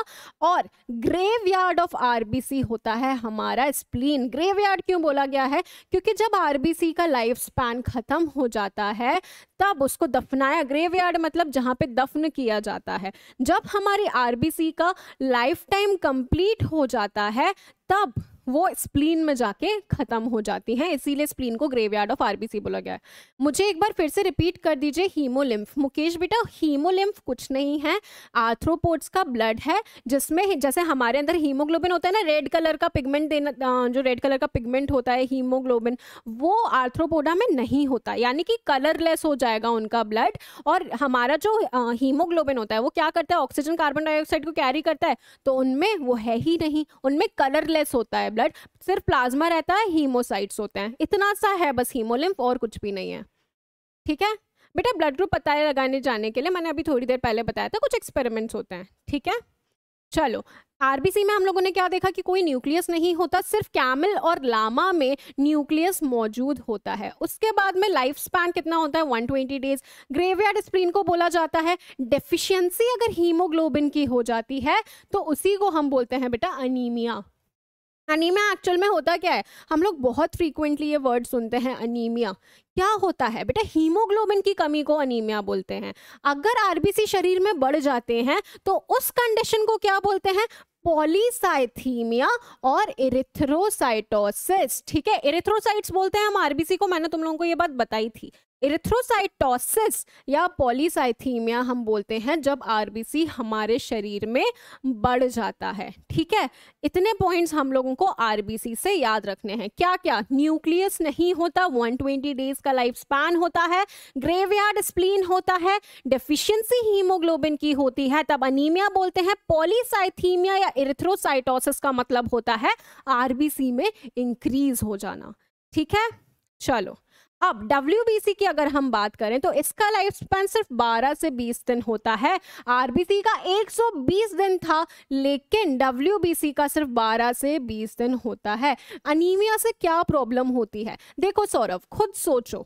और ग्रेवयार्ड ऑफ आरबीसी होता है हमारा स्प्लीन ग्रेवयार्ड क्यों बोला गया है क्योंकि जब आरबीसी का लाइफ स्पैन खत्म हो जाता है तब उसको दफनाया ग्रेवयार्ड मतलब जहां पे दफन किया जाता है जब हमारी आरबीसी का लाइफ टाइम कंप्लीट हो जाता है तब वो स्प्लीन में जाके ख़त्म हो जाती हैं इसीलिए स्प्लीन को ग्रेवयार्ड ऑफ आरबीसी बोला गया है मुझे एक बार फिर से रिपीट कर दीजिए हीमोलिम्फ मुकेश बेटा हीमोलिम्फ कुछ नहीं है आर्थ्रोपोड्स का ब्लड है जिसमें जैसे हमारे अंदर हीमोग्लोबिन होता है ना रेड कलर का पिगमेंट देना जो रेड कलर का पिगमेंट होता है हीमोग्लोबिन वो आर्थ्रोपोडा में नहीं होता यानी कि कलरलेस हो जाएगा उनका ब्लड और हमारा जो हीमोग्लोबिन होता है वो क्या करता है ऑक्सीजन कार्बन डाइऑक्साइड को कैरी करता है तो उनमें वो है ही नहीं उनमें कलरलेस होता है ब्लड सिर्फ प्लाज्मा रहता है हीमोसाइट्स होते हैं इतना सा है बस हीमोलिम्फ और कुछ भी नहीं है ठीक है बेटा ब्लड ग्रुप पता लगाने जाने के लिए मैंने अभी थोड़ी देर पहले बताया था कुछ एक्सपेरिमेंट्स होते हैं ठीक है चलो आरबीसी में हम लोगों ने क्या देखा कि कोई न्यूक्लियस नहीं होता सिर्फ कैमल और लामा में न्यूक्लियस मौजूद होता है उसके बाद में लाइफ स्पैन कितना होता है 120 डेज ग्रेवयार्ड स्प्रीन को बोला जाता है डेफिशिएंसी अगर हीमोग्लोबिन की हो जाती है तो उसी को हम बोलते हैं बेटा अनीमिया अनिमिया एक्चुअल में होता क्या है हम लोग बहुत फ्रीक्वेंटली ये वर्ड सुनते हैं अनीमिया क्या होता है बेटा हीमोग्लोबिन की कमी को अनीमिया बोलते हैं अगर आरबीसी शरीर में बढ़ जाते हैं तो उस कंडीशन को क्या बोलते हैं पॉलीसाइथीमिया और इरिथ्रोसाइटोसिस ठीक है इरिथ्रोसाइट्स बोलते हैं हम आरबीसी को मैंने तुम लोगों को ये बात बताई थी इरेथ्रोसाइटोसिस या पॉलीसाइथीमिया हम बोलते हैं जब आरबीसी हमारे शरीर में बढ़ जाता है ठीक है इतने पॉइंट्स हम लोगों को आरबीसी से याद रखने हैं क्या क्या न्यूक्लियस नहीं होता 120 डेज का लाइफ स्पैन होता है ग्रेवयार्ड स्प्लीन होता है डेफिशिएंसी हीमोग्लोबिन की होती है तब अनीमिया बोलते हैं पॉलीसाइथीमिया या इरेथ्रोसाइटोसिस का मतलब होता है आरबीसी में इंक्रीज हो जाना ठीक है चलो अब डब्ल्यू की अगर हम बात करें तो इसका लाइफ स्पैन सिर्फ 12 से 20 दिन होता है आरबीसी का 120 दिन था लेकिन डब्ल्यू का सिर्फ 12 से 20 दिन होता है अनीमिया से क्या प्रॉब्लम होती है देखो सौरभ खुद सोचो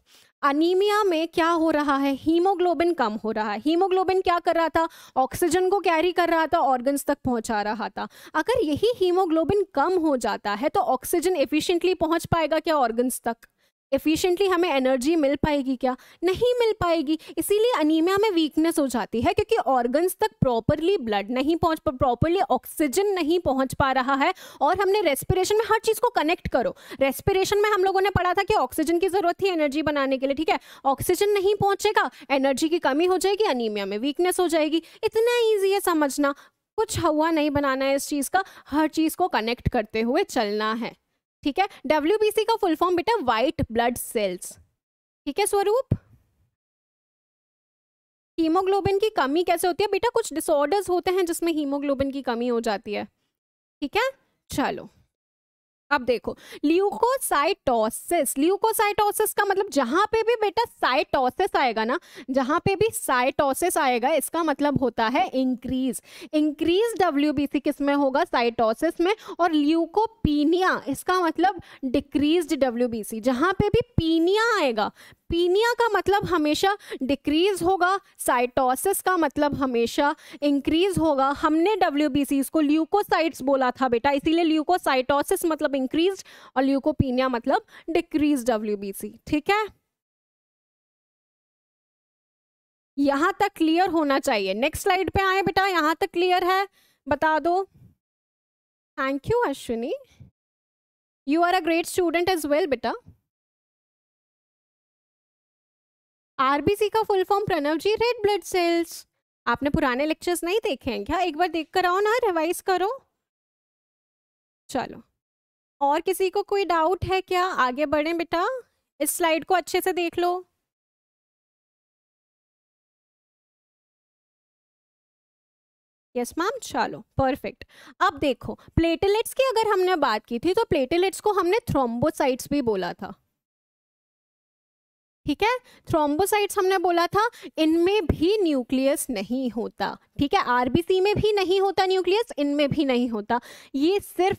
अनीमिया में क्या हो रहा है हीमोग्लोबिन कम हो रहा है हीमोग्लोबिन क्या कर रहा था ऑक्सीजन को कैरी कर रहा था ऑर्गन्स तक पहुंचा रहा था अगर यही हीमोग्लोबिन कम हो जाता है तो ऑक्सीजन एफिशिएंटली पहुंच पाएगा क्या ऑर्गन्स तक एफिशिएंटली हमें एनर्जी मिल पाएगी क्या नहीं मिल पाएगी इसीलिए अनीमिया में वीकनेस हो जाती है क्योंकि ऑर्गन्स तक प्रॉपरली ब्लड नहीं पहुंच प्रॉपरली ऑक्सीजन नहीं पहुंच पा रहा है और हमने रेस्पिरेशन में हर चीज़ को कनेक्ट करो रेस्पिरेशन में हम लोगों ने पढ़ा था कि ऑक्सीजन की ज़रूरत थी एनर्जी बनाने के लिए ठीक है ऑक्सीजन नहीं पहुँचेगा एनर्जी की कमी हो जाएगी अनीमिया में वीकनेस हो जाएगी इतना ईजी है समझना कुछ हवा नहीं बनाना है इस चीज़ का हर चीज़ को कनेक्ट करते हुए चलना है ठीक है डब्ल्यू का फुल फॉर्म बेटा वाइट ब्लड सेल्स ठीक है स्वरूप हीमोग्लोबिन की कमी कैसे होती है बेटा कुछ डिसऑर्डर्स होते हैं जिसमें हीमोग्लोबिन की कमी हो जाती है ठीक है चलो अब देखो ल्यूकोसाइटोसिस ल्यूकोसाइटोसिस का मतलब जहां पे भी बेटा साइटोसिस आएगा ना जहां पे भी साइटोसिस आएगा इसका मतलब होता है इंक्रीज इंक्रीज डब्ल्यूबीसी किस में होगा साइटोसिस में और ल्यूकोपीनिया इसका मतलब डिक्रीज डब्ल्यूबीसी जहां पे भी पीनिया आएगा साइटोपिनिया का मतलब हमेशा डिक्रीज होगा साइटोसिस का मतलब हमेशा इंक्रीज होगा हमने डब्ल्यू को ल्यूकोसाइट्स बोला था बेटा इसीलिए ल्यूकोसाइटोसिस मतलब इंक्रीज और ल्यूकोपीनिया मतलब डिक्रीज डब्ल्यू ठीक है यहां तक क्लियर होना चाहिए नेक्स्ट स्लाइड पे आए बेटा यहां तक क्लियर है बता दो thank you Ashwini you are a great student as well बेटा आरबीसी का full form Pranav ji red blood cells आपने पुराने लेक्चर्स नहीं देखे हैं क्या एक बार देख कर आओ ना रिवाइज करो चलो और किसी को कोई डाउट है क्या आगे बढ़ें बेटा इस स्लाइड को अच्छे से देख लो यस मैम चलो परफेक्ट अब देखो प्लेटलेट्स की अगर हमने बात की थी तो प्लेटलेट्स को हमने थ्रोम्बोसाइट्स भी बोला था ठीक है थ्रोम्बोसाइट्स हमने बोला था इनमें भी न्यूक्लियस नहीं होता ठीक है आरबीसी में भी नहीं होता न्यूक्लियस इनमें भी नहीं होता ये सिर्फ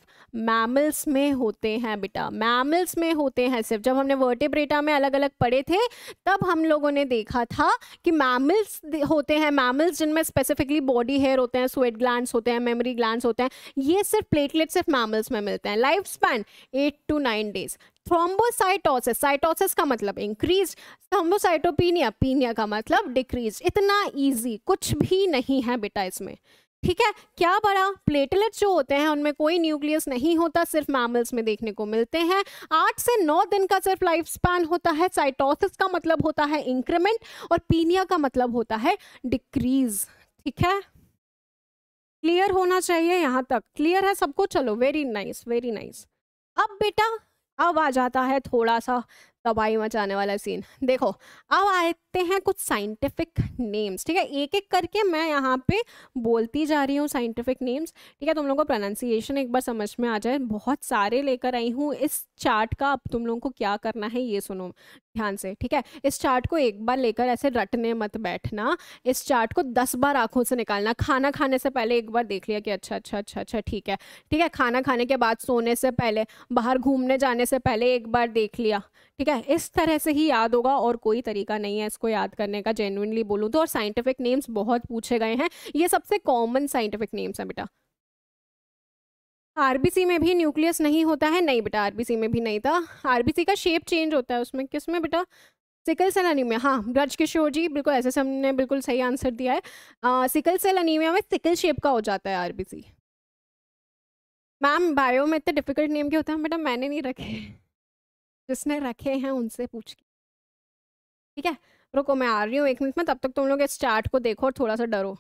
मैमल्स में होते हैं बेटा मैमल्स में होते हैं सिर्फ जब हमने वर्टेब्रेटा में अलग अलग पढ़े थे तब हम लोगों ने देखा था कि मैमल्स होते हैं मैमल्स जिनमें स्पेसिफिकली बॉडी हेयर होते हैं स्वेट ग्लान्स होते हैं मेमोरी ग्लान्स होते हैं ये सिर्फ प्लेटलेट सिर्फ मैमल्स में मिलते हैं life span eight to nine days thrombocytosis cytosis का मतलब इंक्रीज थ्रोम्बोसाइटोपीनिया पीनिया का मतलब डिक्रीज इतना ईजी कुछ भी नहीं है बेटा इसमें ठीक है क्या बड़ा प्लेटलेट जो होते हैं उनमें कोई न्यूक्लियस नहीं होता सिर्फ मैमल्स में देखने को मिलते हैं आठ से नौ दिन का सिर्फ लाइफ स्पैन होता है साइटोसिस का मतलब होता है इंक्रीमेंट और पीनिया का मतलब होता है डिक्रीज ठीक है क्लियर होना चाहिए यहाँ तक क्लियर है सबको चलो वेरी नाइस वेरी नाइस अब बेटा अब आ जाता है थोड़ा सा तबाही मचाने वाला सीन देखो अब आए सकते हैं कुछ साइंटिफिक नेम्स ठीक है एक एक करके मैं यहाँ पे बोलती जा रही हूँ साइंटिफिक नेम्स ठीक है तुम लोगों को प्रोनाउंसिएशन एक बार समझ में आ जाए बहुत सारे लेकर आई हूँ इस चार्ट का अब तुम लोगों को क्या करना है ये सुनो ध्यान से ठीक है इस चार्ट को एक बार लेकर ऐसे रटने मत बैठना इस चार्ट को दस बार आंखों से निकालना खाना खाने से पहले एक बार देख लिया कि अच्छा अच्छा अच्छा अच्छा ठीक है ठीक है खाना खाने के बाद सोने से पहले बाहर घूमने जाने से पहले एक बार देख लिया ठीक है इस तरह से ही याद होगा और कोई तरीका नहीं है इसको को याद करने का जेनुनली बोलूँ तो और साइंटिफिक नेम्स बहुत पूछे गए हैं ये सबसे कॉमन साइंटिफिक नेम्स हैं बेटा आरबीसी में भी न्यूक्लियस नहीं होता है नहीं बेटा आरबीसी में भी नहीं था आरबीसी का शेप चेंज होता है उसमें किस में बेटा सिकल सेल अनिमिया हाँ ब्रज किशोर जी बिल्कुल ऐसे हमने बिल्कुल सही आंसर दिया है आ, सिकल सेल अनिमिया में सिकल शेप का हो जाता है आरबीसी मैम बायो में इतने डिफिकल्ट नेम के होते हैं बेटा मैंने नहीं रखे जिसने रखे हैं उनसे पूछ के ठीक है रुको मैं आ रही हूँ एक मिनट में तब तक तुम लोग इस चार्ट को देखो और थोड़ा सा डरो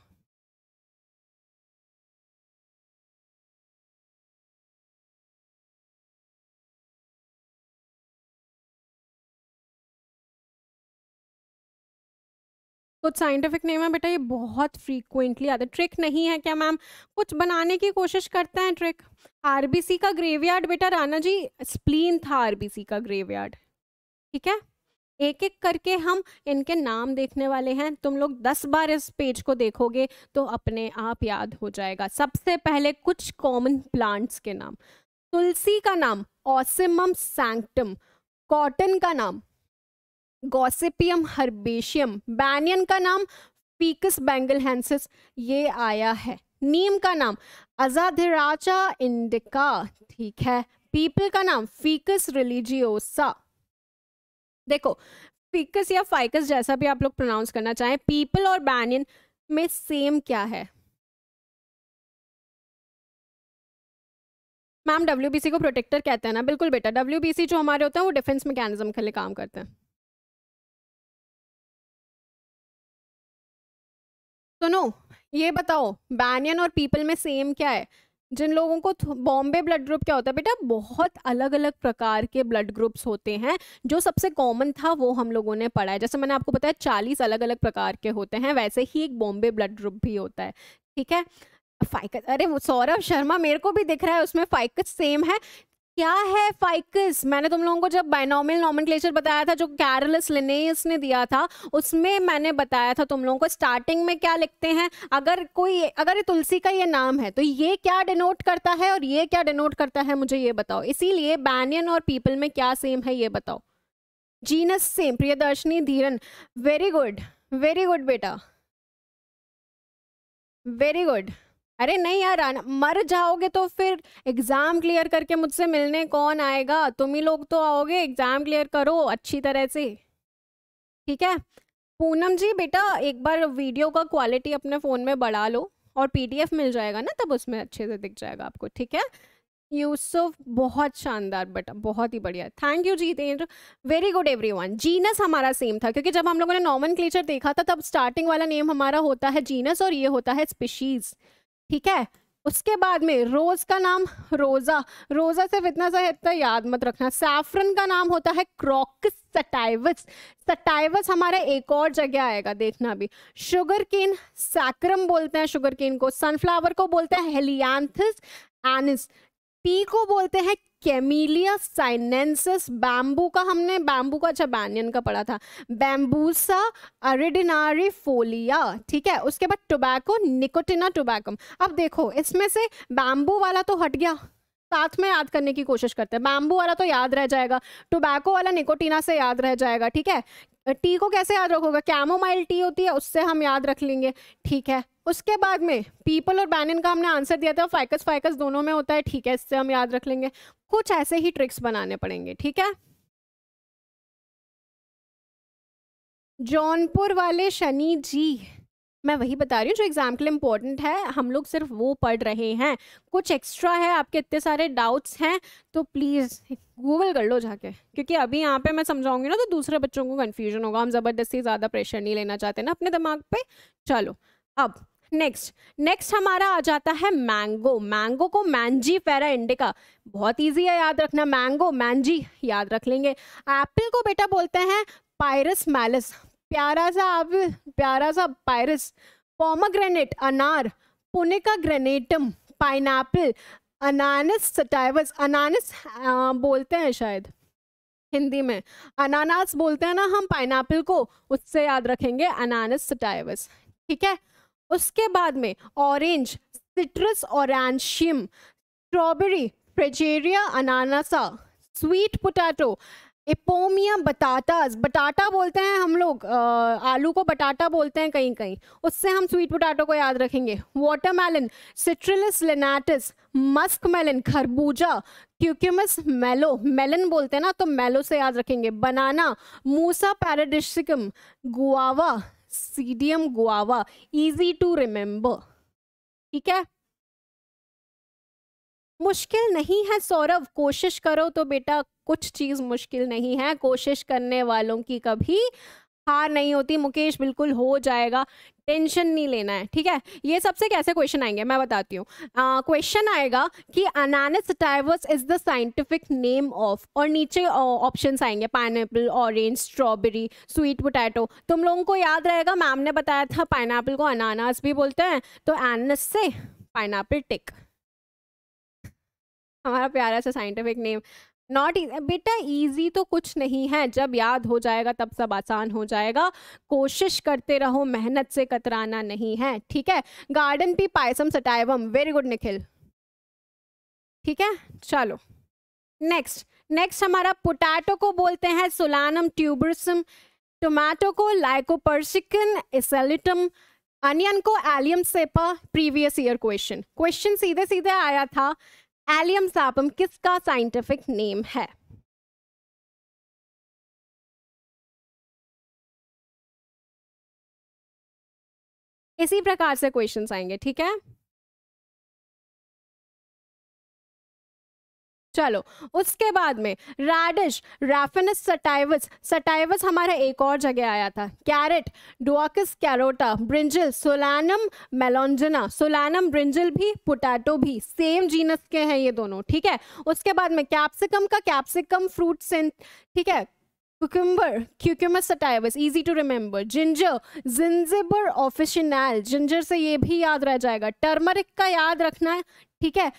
कुछ साइंटिफिक नेम है बेटा ये बहुत फ्रीक्वेंटली आता है ट्रिक नहीं है क्या मैम कुछ बनाने की कोशिश करते हैं ट्रिक आरबीसी का ग्रेवयार्ड बेटा राना जी स्प्लीन था आरबीसी का ग्रेवयार्ड ठीक है एक एक करके हम इनके नाम देखने वाले हैं तुम लोग दस बार इस पेज को देखोगे तो अपने आप याद हो जाएगा सबसे पहले कुछ कॉमन प्लांट्स के नाम तुलसी का नाम ऑसिमम सैंक्टम कॉटन का नाम गॉसिपियम हर्बेशियम बैनियन का नाम फीकस बैंगल हैंसिस ये आया है नीम का नाम अजाधिराचा इंडिका ठीक है पीपल का नाम फीकस रिलीजियोसा देखो फिकस या फाइकस जैसा भी आप लोग प्रोनाउंस करना चाहें पीपल और बैनियन में सेम क्या है मैम डब्ल्यू को प्रोटेक्टर कहते हैं ना बिल्कुल बेटा डब्ल्यू जो हमारे होते हैं वो डिफेंस मैकेनिज्म के लिए काम करते हैं सुनो ये बताओ बैनियन और पीपल में सेम क्या है जिन लोगों को बॉम्बे ब्लड ग्रुप क्या होता है बेटा बहुत अलग अलग प्रकार के ब्लड ग्रुप्स होते हैं जो सबसे कॉमन था वो हम लोगों ने पढ़ा है जैसे मैंने आपको बताया चालीस अलग अलग प्रकार के होते हैं वैसे ही एक बॉम्बे ब्लड ग्रुप भी होता है ठीक है फाइकस अरे सौरभ शर्मा मेरे को भी दिख रहा है उसमें फाइकस सेम है क्या है फाइकस मैंने तुम लोगों को जब बाइनोमियल नॉमिनक्लेचर बताया था जो कैरलस लिनेस ने दिया था उसमें मैंने बताया था तुम लोगों को स्टार्टिंग में क्या लिखते हैं अगर कोई अगर ये तुलसी का ये नाम है तो ये क्या डिनोट करता है और ये क्या डिनोट करता है मुझे ये बताओ इसीलिए बैनियन और पीपल में क्या सेम है ये बताओ genus same Priyadarshini Dheeran very good very good बेटा वेरी गुड अरे नहीं यार मर जाओगे तो फिर एग्ज़ाम क्लियर करके मुझसे मिलने कौन आएगा तुम ही लोग तो आओगे एग्ज़ाम क्लियर करो अच्छी तरह से ठीक है पूनम जी बेटा एक बार वीडियो का क्वालिटी अपने फ़ोन में बढ़ा लो और पीडीएफ मिल जाएगा ना तब उसमें अच्छे से दिख जाएगा आपको ठीक है यूसुफ बहुत शानदार बेटा बहुत ही बढ़िया thank you Jitendra very good everyone genus हमारा सेम था क्योंकि जब हम लोगों ने नॉमन देखा था तब स्टार्टिंग वाला नेम हमारा होता है जीनस और ये होता है स्पीशीज़ ठीक है उसके बाद में रोज का नाम रोजा रोजा सिर्फ इतना सा इतना याद मत रखना सैफरन का नाम होता है क्रोकस सटाइवस सटाइवस हमारा एक और जगह आएगा देखना भी शुगर केन सैक्रम बोलते हैं शुगर केन को सनफ्लावर को बोलते हैं हेलियांथस एनिस टी को बोलते हैं कैमिलिया साइनेंसिस बैम्बू का हमने बैम्बू का अच्छा बैनियन का पढ़ा था बैम्बूसा अरिडिनारी फोलिया ठीक है उसके बाद टोबैको निकोटिना टोबैकम अब देखो इसमें से बैम्बू वाला तो हट गया साथ में याद करने की कोशिश करते हैं बैम्बू वाला तो याद रह जाएगा टोबैको वाला निकोटीना से याद रह जाएगा ठीक है टी को कैसे याद रखोगे कैमोमाइल टी होती है उससे हम याद रख लेंगे ठीक है उसके बाद में पीपल और बैनिन का हमने आंसर दिया था फाइकस फाइकस दोनों में होता है ठीक है इससे हम याद रख लेंगे कुछ ऐसे ही ट्रिक्स बनाने पड़ेंगे ठीक है जौनपुर वाले शनि जी मैं वही बता रही हूँ जो एग्जाम के लिए इम्पोर्टेंट है हम लोग सिर्फ वो पढ़ रहे हैं कुछ एक्स्ट्रा है आपके इतने सारे डाउट्स हैं तो प्लीज़ गूगल कर लो जाके क्योंकि अभी यहाँ पे मैं समझाऊंगी ना तो दूसरे बच्चों को कन्फ्यूजन होगा हम ज़बरदस्ती ज़्यादा प्रेशर नहीं लेना चाहते ना अपने दिमाग पे चलो अब नेक्स्ट नेक्स्ट हमारा आ जाता है मैंगो मैंगो को मैंजी फेरा इंडिका बहुत इजी है याद रखना मैंगो मैंजी याद रख लेंगे एप्पल को बेटा बोलते हैं पायरस मैलिस प्यारा सा आप प्यारा सा पायरस पोमाग्रेनेट अनार Punica granatum pineapple Ananas sativus अनानस बोलते हैं शायद हिंदी में अनानास बोलते हैं ना हम पाइन को उससे याद रखेंगे अनानस सटाइवस ठीक है उसके बाद में orange Citrus aurantium strawberry Fragaria ananassa sweet potato Ipomoea batatas बटाटा बोलते हैं हम लोग आलू को बटाटा बोलते हैं कहीं कहीं उससे हम स्वीट पोटैटो को याद रखेंगे watermelon Citrullus lanatus musk melon खरबूजा क्यूक्यूमस मेलो मेलन बोलते हैं ना तो मेलो से याद रखेंगे banana Musa paradisiaca guava Psidium guajava easy to remember ठीक है मुश्किल नहीं है सौरभ कोशिश करो तो बेटा कुछ चीज मुश्किल नहीं है कोशिश करने वालों की कभी हार नहीं होती मुकेश बिल्कुल हो जाएगा टेंशन नहीं लेना है ठीक है ये सबसे कैसे क्वेश्चन आएंगे मैं बताती हूँ क्वेश्चन uh, आएगा कि Ananas sativus is the scientific name of और नीचे ऑप्शन uh, आएंगे pine orange strawberry sweet potato तुम लोगों को याद रहेगा मैम ने बताया था पाइन को अनानास भी बोलते हैं तो एनस से पाइन टिक हमारा प्यारा सा साइंटिफिक नेम नॉट e, बेटा ईजी तो कुछ नहीं है जब याद हो जाएगा तब सब आसान हो जाएगा कोशिश करते रहो मेहनत से कतराना नहीं है ठीक है garden pea Pisum sativum very good Nikhil ठीक है चलो नेक्स्ट नेक्स्ट हमारा पोटैटो को बोलते हैं सोलानम ट्यूबरसम टोमेटो को लाइकोपर्सिकन एसेलिटम अनियन को Allium cepa previous year question question सीधे सीधे आया था एलियम सापम किसका साइंटिफिक नेम है इसी प्रकार से क्वेश्चंस आएंगे ठीक है चलो उसके बाद में रेडिश रेफिनस सटाइवस सटाइवस हमारा एक और जगह आया था carrot Daucus carota brinjal Solanum melongena Solanum brinjal भी पोटैटो भी सेम जीनस के हैं ये दोनों ठीक है उसके बाद में कैप्सिकम का कैप्सिकम फ्रूट सेंट ठीक है cucumber Cucumis sativus easy to remember ginger Zingiber officinale ginger से ये भी याद रह जाएगा टर्मरिक का याद रखना है ठीक है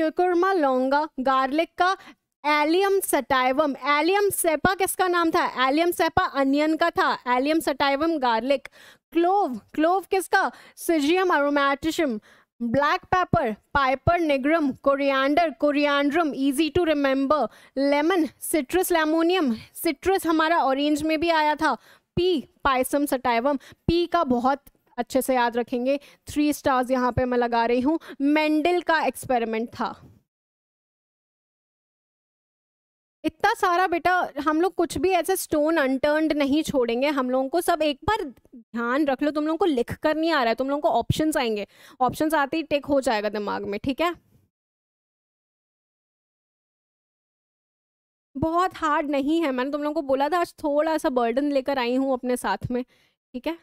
क्यूकुरमा लौंगा गार्लिक का एलियम सटाइवम एलियम सेपा किसका नाम था एलियम सेपा अनियन का था Allium sativum garlic clove clove किसका Syzygium aromaticum black pepper Piper nigrum coriander Coriandrum easy to remember lemon Citrus limonum Citrus हमारा ऑरेंज में भी आया था पी पाइसम सटाइवम पी का बहुत अच्छे से याद रखेंगे थ्री स्टार्स यहाँ पे मैं लगा रही हूँ मेंडल का एक्सपेरिमेंट था इतना सारा बेटा हम लोग कुछ भी ऐसे स्टोन अनटर्नड नहीं छोड़ेंगे हम लोगों को सब एक बार ध्यान रख लो तुम लोगों को लिख कर नहीं आ रहा है तुम लोगों को ऑप्शंस आएंगे ऑप्शंस आते ही टेक हो जाएगा दिमाग में ठीक है बहुत हार्ड नहीं है मैंने तुम लोगों को बोला था आज थोड़ा सा बर्डन लेकर आई हूँ अपने साथ में ठीक है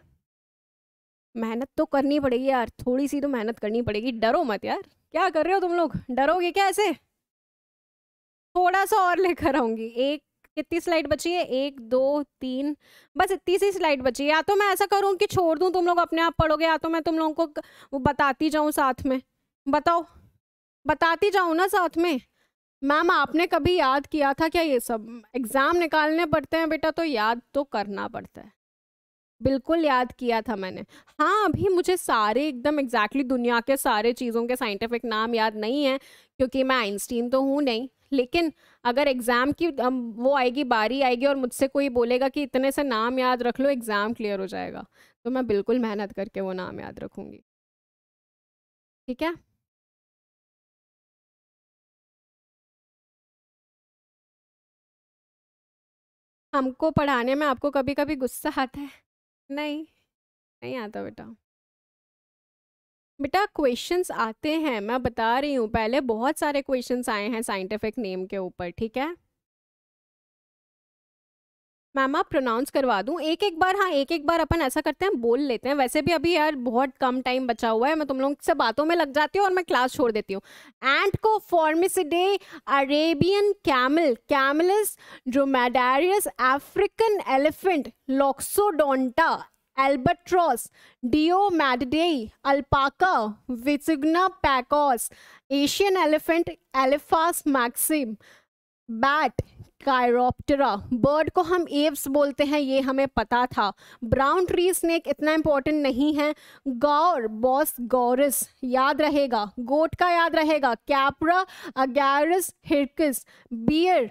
मेहनत तो करनी पड़ेगी यार थोड़ी सी तो मेहनत करनी पड़ेगी डरो मत यार क्या कर रहे हो तुम लोग डरोगे क्या ऐसे थोड़ा सा और लेकर आऊंगी एक कितनी स्लाइड बची है एक दो तीन बस इतनी सी स्लाइड बची है या तो मैं ऐसा करूँ कि छोड़ दूँ तुम लोग अपने आप पढ़ोगे या तो मैं तुम लोगों को वो बताती जाऊँ साथ में बताओ बताती जाऊँ ना साथ में मैम आपने कभी याद किया था क्या ये सब एग्ज़ाम निकालने पड़ते हैं बेटा तो याद तो करना पड़ता है बिल्कुल याद किया था मैंने हाँ अभी मुझे सारे एकदम एग्जैक्टली exactly दुनिया के सारे चीज़ों के साइंटिफिक नाम याद नहीं है क्योंकि मैं आइंस्टीन तो हूँ नहीं लेकिन अगर एग्ज़ाम की वो आएगी बारी आएगी और मुझसे कोई बोलेगा कि इतने से नाम याद रख लो एग्ज़ाम क्लियर हो जाएगा तो मैं बिल्कुल मेहनत करके वो नाम याद रखूँगी ठीक है हमको पढ़ाने में आपको कभी कभी गुस्सा आता है नहीं नहीं आता बेटा बेटा क्वेश्चंस आते हैं मैं बता रही हूँ पहले बहुत सारे क्वेश्चंस आए हैं साइंटिफिक नेम के ऊपर ठीक है मैम आप प्रोनाउंस करवा दूँ एक एक बार हाँ एक एक बार अपन ऐसा करते हैं बोल लेते हैं वैसे भी अभी यार बहुत कम टाइम बचा हुआ है मैं तुम लोग से बातों में लग जाती हूँ और मैं क्लास छोड़ देती हूँ एंट को फॉर्मिसडे अरेबियन कैमल जो dromedarius African elephant Loxodonta albatross Diomedea alpaca Vicugna pacos Asian elephant Elephas maximus bat Chiroptera bird को हम एव्स बोलते हैं ये हमें पता था ब्राउन ट्री स्नेक इतना इम्पोर्टेंट नहीं है गौर बॉस गौरस याद रहेगा गोट का याद रहेगा Capra aegagrus hircus bear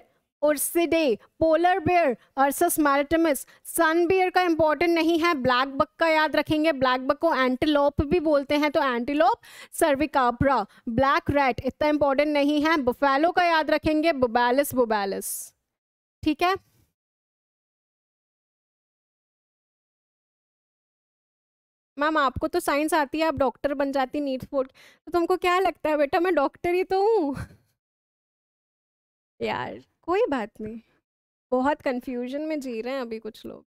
Ursidae polar bear Ursus maritimus sun bear का इंपॉर्टेंट नहीं है ब्लैक बक का याद रखेंगे ब्लैक बक को एंटीलोप भी बोलते हैं तो एंटीलोप सर्विकाप्रा ब्लैक रेट इतना इंपॉर्टेंट नहीं है बुफेलो का याद रखेंगे बुबैलिस बुबैलिस ठीक है मैम आपको तो साइंस आती है आप डॉक्टर बन जाती नीट फोर्ट तो तुमको क्या लगता है बेटा मैं डॉक्टर ही तो हूँ यार कोई बात नहीं बहुत कंफ्यूजन में जी रहे हैं अभी कुछ लोग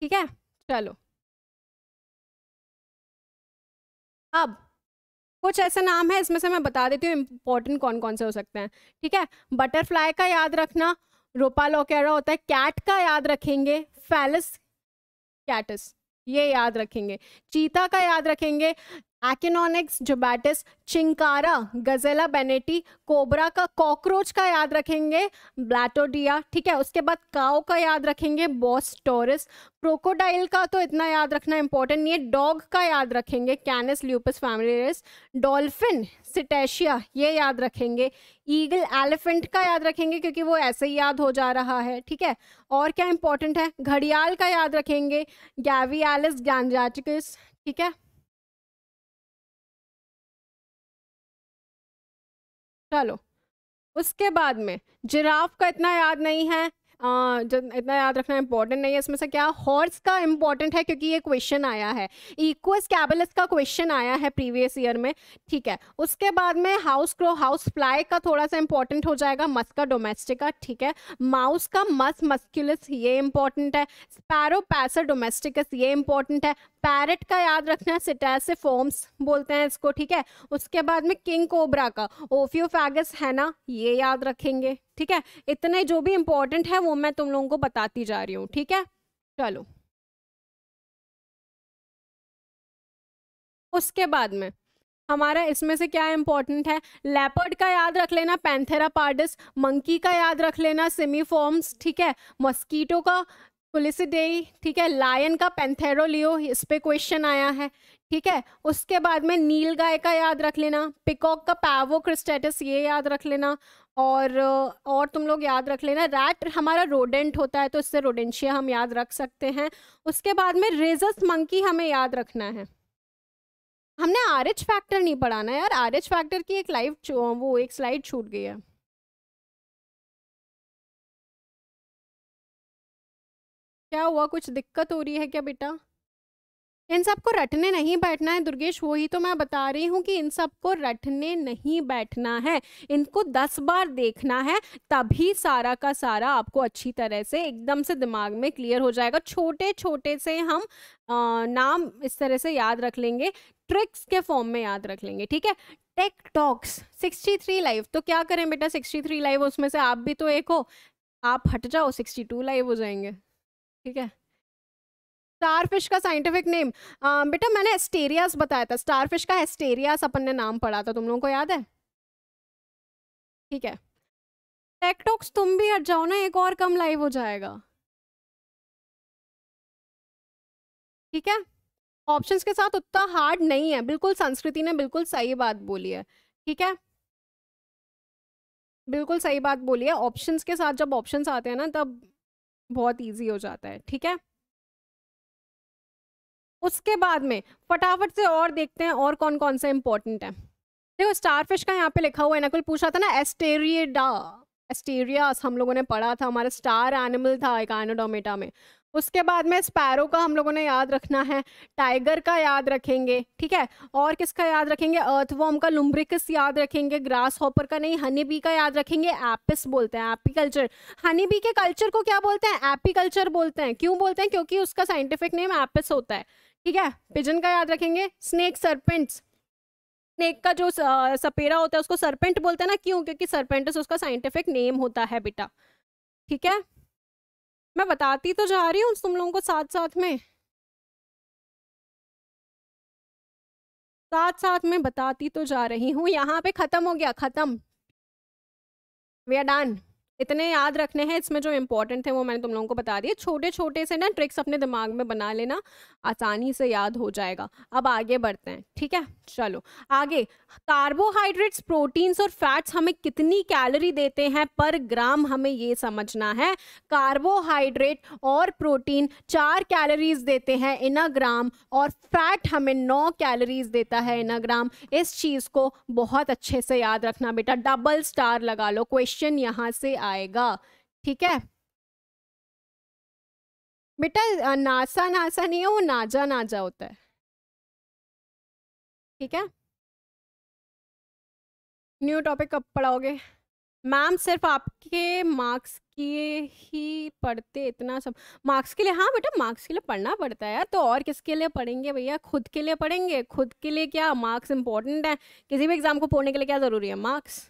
ठीक है चलो अब कुछ ऐसे नाम है इसमें से मैं बता देती हूँ इंपॉर्टेंट कौन कौन से हो सकते हैं ठीक है बटरफ्लाई का याद रखना रोपा लोकेरा होता है कैट का याद रखेंगे फैलस कैटस ये याद रखेंगे चीता का याद रखेंगे Acinonyx jubatus chinkara Gazella bennettii cobra का कॉकरोच का याद रखेंगे ब्लैटोडिया ठीक है उसके बाद काओ का याद रखेंगे बॉस टोरिस क्रोकोडाइल का तो इतना याद रखना इंपॉर्टेंट नहीं है डॉग का याद रखेंगे Canis lupus familiaris dolphin Cetacea ये याद रखेंगे ईगल एलिफेंट का याद रखेंगे क्योंकि वो ऐसे ही याद हो जा रहा है ठीक है और क्या इंपॉर्टेंट है घड़ियाल का याद रखेंगे गैवी एलिस ठीक है चलो उसके बाद में जिराफ का इतना याद नहीं है इतना याद रखना इंपॉर्टेंट नहीं है इसमें से क्या हॉर्स का इंपॉर्टेंट है क्योंकि ये क्वेश्चन आया है इक्वस कैबलस का क्वेश्चन आया है प्रीवियस ईयर में ठीक है उसके बाद में हाउस क्रो हाउस फ्लाई का थोड़ा सा इंपॉर्टेंट हो जाएगा मस का डोमेस्टिका ठीक है माउस का मस मस्क्यूलस ये इंपॉर्टेंट है स्पैरो पैसर डोमेस्टिकस ये इंपॉर्टेंट है पैरट का याद रखना सिटैसे फॉर्म्स बोलते हैं इसको ठीक है उसके बाद में किंग कोबरा का ओफियोफैगस है ना ये याद रखेंगे ठीक है इतने जो भी इंपॉर्टेंट है वो मैं तुम लोगों को बताती जा रही हूँ ठीक है चलो उसके बाद में हमारा इसमें से क्या इंपॉर्टेंट है लेपर्ड का याद रख लेना पैंथेरा पार्डिस मंकी का याद रख लेना सेमीफॉर्म्स ठीक है मस्कीटो का डेई ठीक है लायन का पेंथेरोलियो इस पर क्वेश्चन आया है ठीक है उसके बाद में नील गाय का याद रख लेना पिकॉक का पैवो क्रिस्टेटस ये याद रख लेना और और तुम लोग याद रख लेना रैट हमारा रोडेंट होता है तो इससे रोडेंशिया हम याद रख सकते हैं उसके बाद में रेजस मंकी हमें याद रखना है हमने आर एच फैक्टर नहीं पढ़ाना यार आर एच फैक्टर की एक लाइव वो एक स्लाइड छूट गई है क्या हुआ कुछ दिक्कत हो रही है क्या बेटा इन सबको रटने नहीं बैठना है दुर्गेश वही तो मैं बता रही हूँ कि इन सबको रटने नहीं बैठना है इनको दस बार देखना है तभी सारा का सारा आपको अच्छी तरह से एकदम से दिमाग में क्लियर हो जाएगा छोटे छोटे से हम आ, नाम इस तरह से याद रख लेंगे ट्रिक्स के फॉर्म में याद रख लेंगे ठीक है टेक टॉक्स सिक्सटी लाइव तो क्या करें बेटा थ्री लाइव उसमें से आप भी तो एक हो आप हट जाओ सिक्सटी लाइव हो जाएंगे ठीक है स्टारफिश का साइंटिफिक नेम बेटा मैंने एस्टेरियास बताया था स्टारफिश का एस्टेरियास अपन ने नाम पढ़ा था तुम लोगों को याद है ठीक है टेकटॉक्स तुम भी हट जाओ ना एक और कम लाइव हो जाएगा ठीक है ऑप्शंस के साथ उतना हार्ड नहीं है बिल्कुल संस्कृति ने बिल्कुल सही बात बोली है ठीक है बिल्कुल सही बात बोली है ऑप्शंस के साथ जब ऑप्शंस आते हैं ना तब बहुत इजी हो जाता है ठीक है उसके बाद में फटाफट से और देखते हैं और कौन कौन से इंपॉर्टेंट है देखो स्टारफिश का यहाँ पे लिखा हुआ है ना कुल पूछा था ना एस्टेरियडा एस्टेरियास हम लोगों ने पढ़ा था हमारा स्टार एनिमल था एक एनोडोमेटा में उसके बाद में स्पैरो का हम लोगों ने याद रखना है टाइगर का याद रखेंगे ठीक है और किसका याद रखेंगे अर्थवॉर्म का लुम्ब्रिकस याद रखेंगे ग्रास हॉपर का नहीं हनी बी का याद रखेंगे एपिस बोलते हैं एपीकल्चर हनी बी के कल्चर को क्या बोलते हैं एपीकल्चर बोलते हैं क्यों बोलते हैं क्योंकि उसका साइंटिफिक नेम एपिस होता है ठीक है पिजन का याद रखेंगे स्नेक सरपेंट्स स्नेक का जो सपेरा होता है उसको सरपेंट बोलते हैं ना क्यों क्योंकि सरपेंटस उसका साइंटिफिक नेम होता है बेटा ठीक है मैं बताती तो जा रही हूँ तुम लोगों को साथ साथ में साथ साथ में बताती तो जा रही हूँ यहाँ पे ख़त्म हो गया ख़त्म वे आर डन इतने याद रखने हैं इसमें जो इम्पोर्टेंट थे वो मैंने तुम लोगों को बता दिए छोटे छोटे से ना ट्रिक्स अपने दिमाग में बना लेना आसानी से याद हो जाएगा अब आगे बढ़ते हैं ठीक है चलो आगे कार्बोहाइड्रेट्स प्रोटीन्स और फैट्स हमें कितनी कैलोरी देते हैं पर ग्राम हमें ये समझना है कार्बोहाइड्रेट और प्रोटीन चार कैलोरीज देते हैं इन अ ग्राम और फैट हमें नौ कैलोरीज देता है इन अ ग्राम इस चीज़ को बहुत अच्छे से याद रखना बेटा डबल स्टार लगा लो क्वेश्चन यहाँ से आ जाएगा ठीक है बेटा नासा नासा नहीं है वो नाजा नाजा होता है ठीक है न्यू टॉपिक कब पढ़ाओगे मैम सिर्फ आपके मार्क्स के ही पढ़ते इतना सब मार्क्स के लिए हाँ बेटा मार्क्स के लिए पढ़ना पड़ता है तो और किसके लिए पढ़ेंगे भैया खुद के लिए पढ़ेंगे खुद के लिए क्या मार्क्स इंपॉर्टेंट है किसी भी एग्जाम को पढ़ने के लिए क्या ज़रूरी है मार्क्स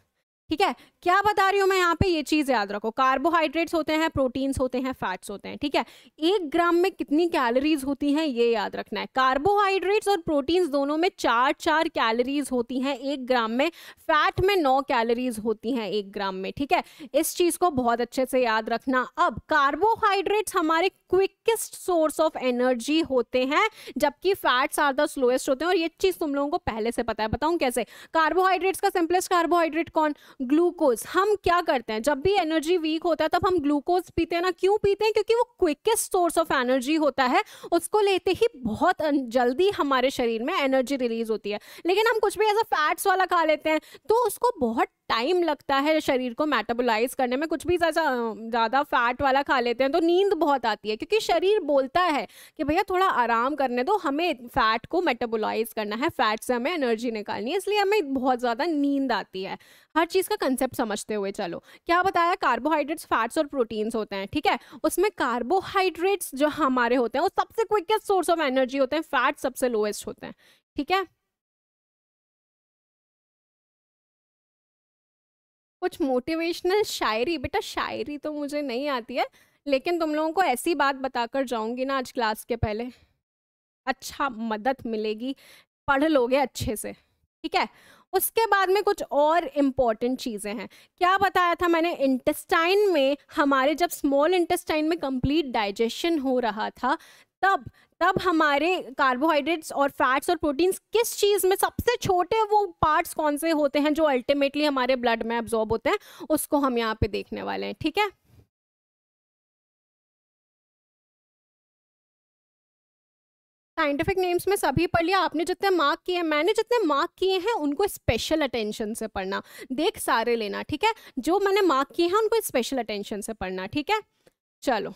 ठीक है क्या बता रही हूँ मैं यहाँ पे ये चीज याद रखो कार्बोहाइड्रेट्स होते हैं प्रोटीन्स होते हैं फैट्स होते हैं ठीक है एक ग्राम में कितनी कैलोरीज होती हैं ये याद रखना है कार्बोहाइड्रेट्स और प्रोटीन्स दोनों में चार चार कैलोरीज होती हैं एक ग्राम में फैट में नौ कैलोरीज होती हैं एक ग्राम में ठीक है इस चीज को बहुत अच्छे से याद रखना अब कार्बोहाइड्रेट्स हमारे क्विकेस्ट सोर्स ऑफ एनर्जी होते हैं जबकि फैट्स आर द स्लोएस्ट होते हैं और ये चीज तुम लोगों को पहले से पता है बताऊं कैसे कार्बोहाइड्रेट्स का सिंपलेस्ट कार्बोहाइड्रेट कौन ग्लूकोज हम क्या करते हैं जब भी एनर्जी वीक होता है तब हम ग्लूकोज पीते हैं ना क्यों पीते हैं क्योंकि वो क्विकेस्ट सोर्स ऑफ एनर्जी होता है उसको लेते ही बहुत जल्दी हमारे शरीर में एनर्जी रिलीज होती है लेकिन हम कुछ भी ऐसा फैट्स वाला खा लेते हैं तो उसको बहुत टाइम लगता है शरीर को मेटाबोलाइज करने में कुछ भी ज़्यादा फैट वाला खा लेते हैं तो नींद बहुत आती है क्योंकि शरीर बोलता है कि भैया थोड़ा आराम करने दो हमें फैट को मेटाबोलाइज करना है फैट से हमें एनर्जी निकालनी है इसलिए हमें बहुत ज़्यादा नींद आती है हर चीज़ का कंसेप्ट समझते हुए चलो क्या बताया कार्बोहाइड्रेट्स फैट्स और प्रोटीन्स होते हैं ठीक है उसमें कार्बोहाइड्रेट्स जो हमारे होते हैं वो सबसे क्विकेस्ट सोर्स ऑफ एनर्जी होते हैं फैट सबसे लोएस्ट होते हैं ठीक है कुछ मोटिवेशनल शायरी बेटा शायरी तो मुझे नहीं आती है लेकिन तुम लोगों को ऐसी बात बताकर जाऊंगी ना आज क्लास के पहले अच्छा मदद मिलेगी पढ़ लोगे अच्छे से ठीक है उसके बाद में कुछ और इम्पॉर्टेंट चीज़ें हैं क्या बताया था मैंने इंटेस्टाइन में हमारे जब स्मॉल इंटेस्टाइन में कंप्लीट डाइजेशन हो रहा था तब तब हमारे कार्बोहाइड्रेट्स और फैट्स और प्रोटीन्स किस चीज़ में सबसे छोटे वो पार्ट्स कौन से होते हैं जो अल्टीमेटली हमारे ब्लड में एब्जॉर्ब होते हैं उसको हम यहाँ पे देखने वाले हैं ठीक है साइंटिफिक नेम्स में सभी पढ़ लिया आपने जितने मार्क किए हैं मैंने जितने मार्क किए हैं उनको स्पेशल अटेंशन से पढ़ना देख सारे लेना ठीक है जो मैंने मार्क किए हैं उनको स्पेशल अटेंशन से पढ़ना ठीक है चलो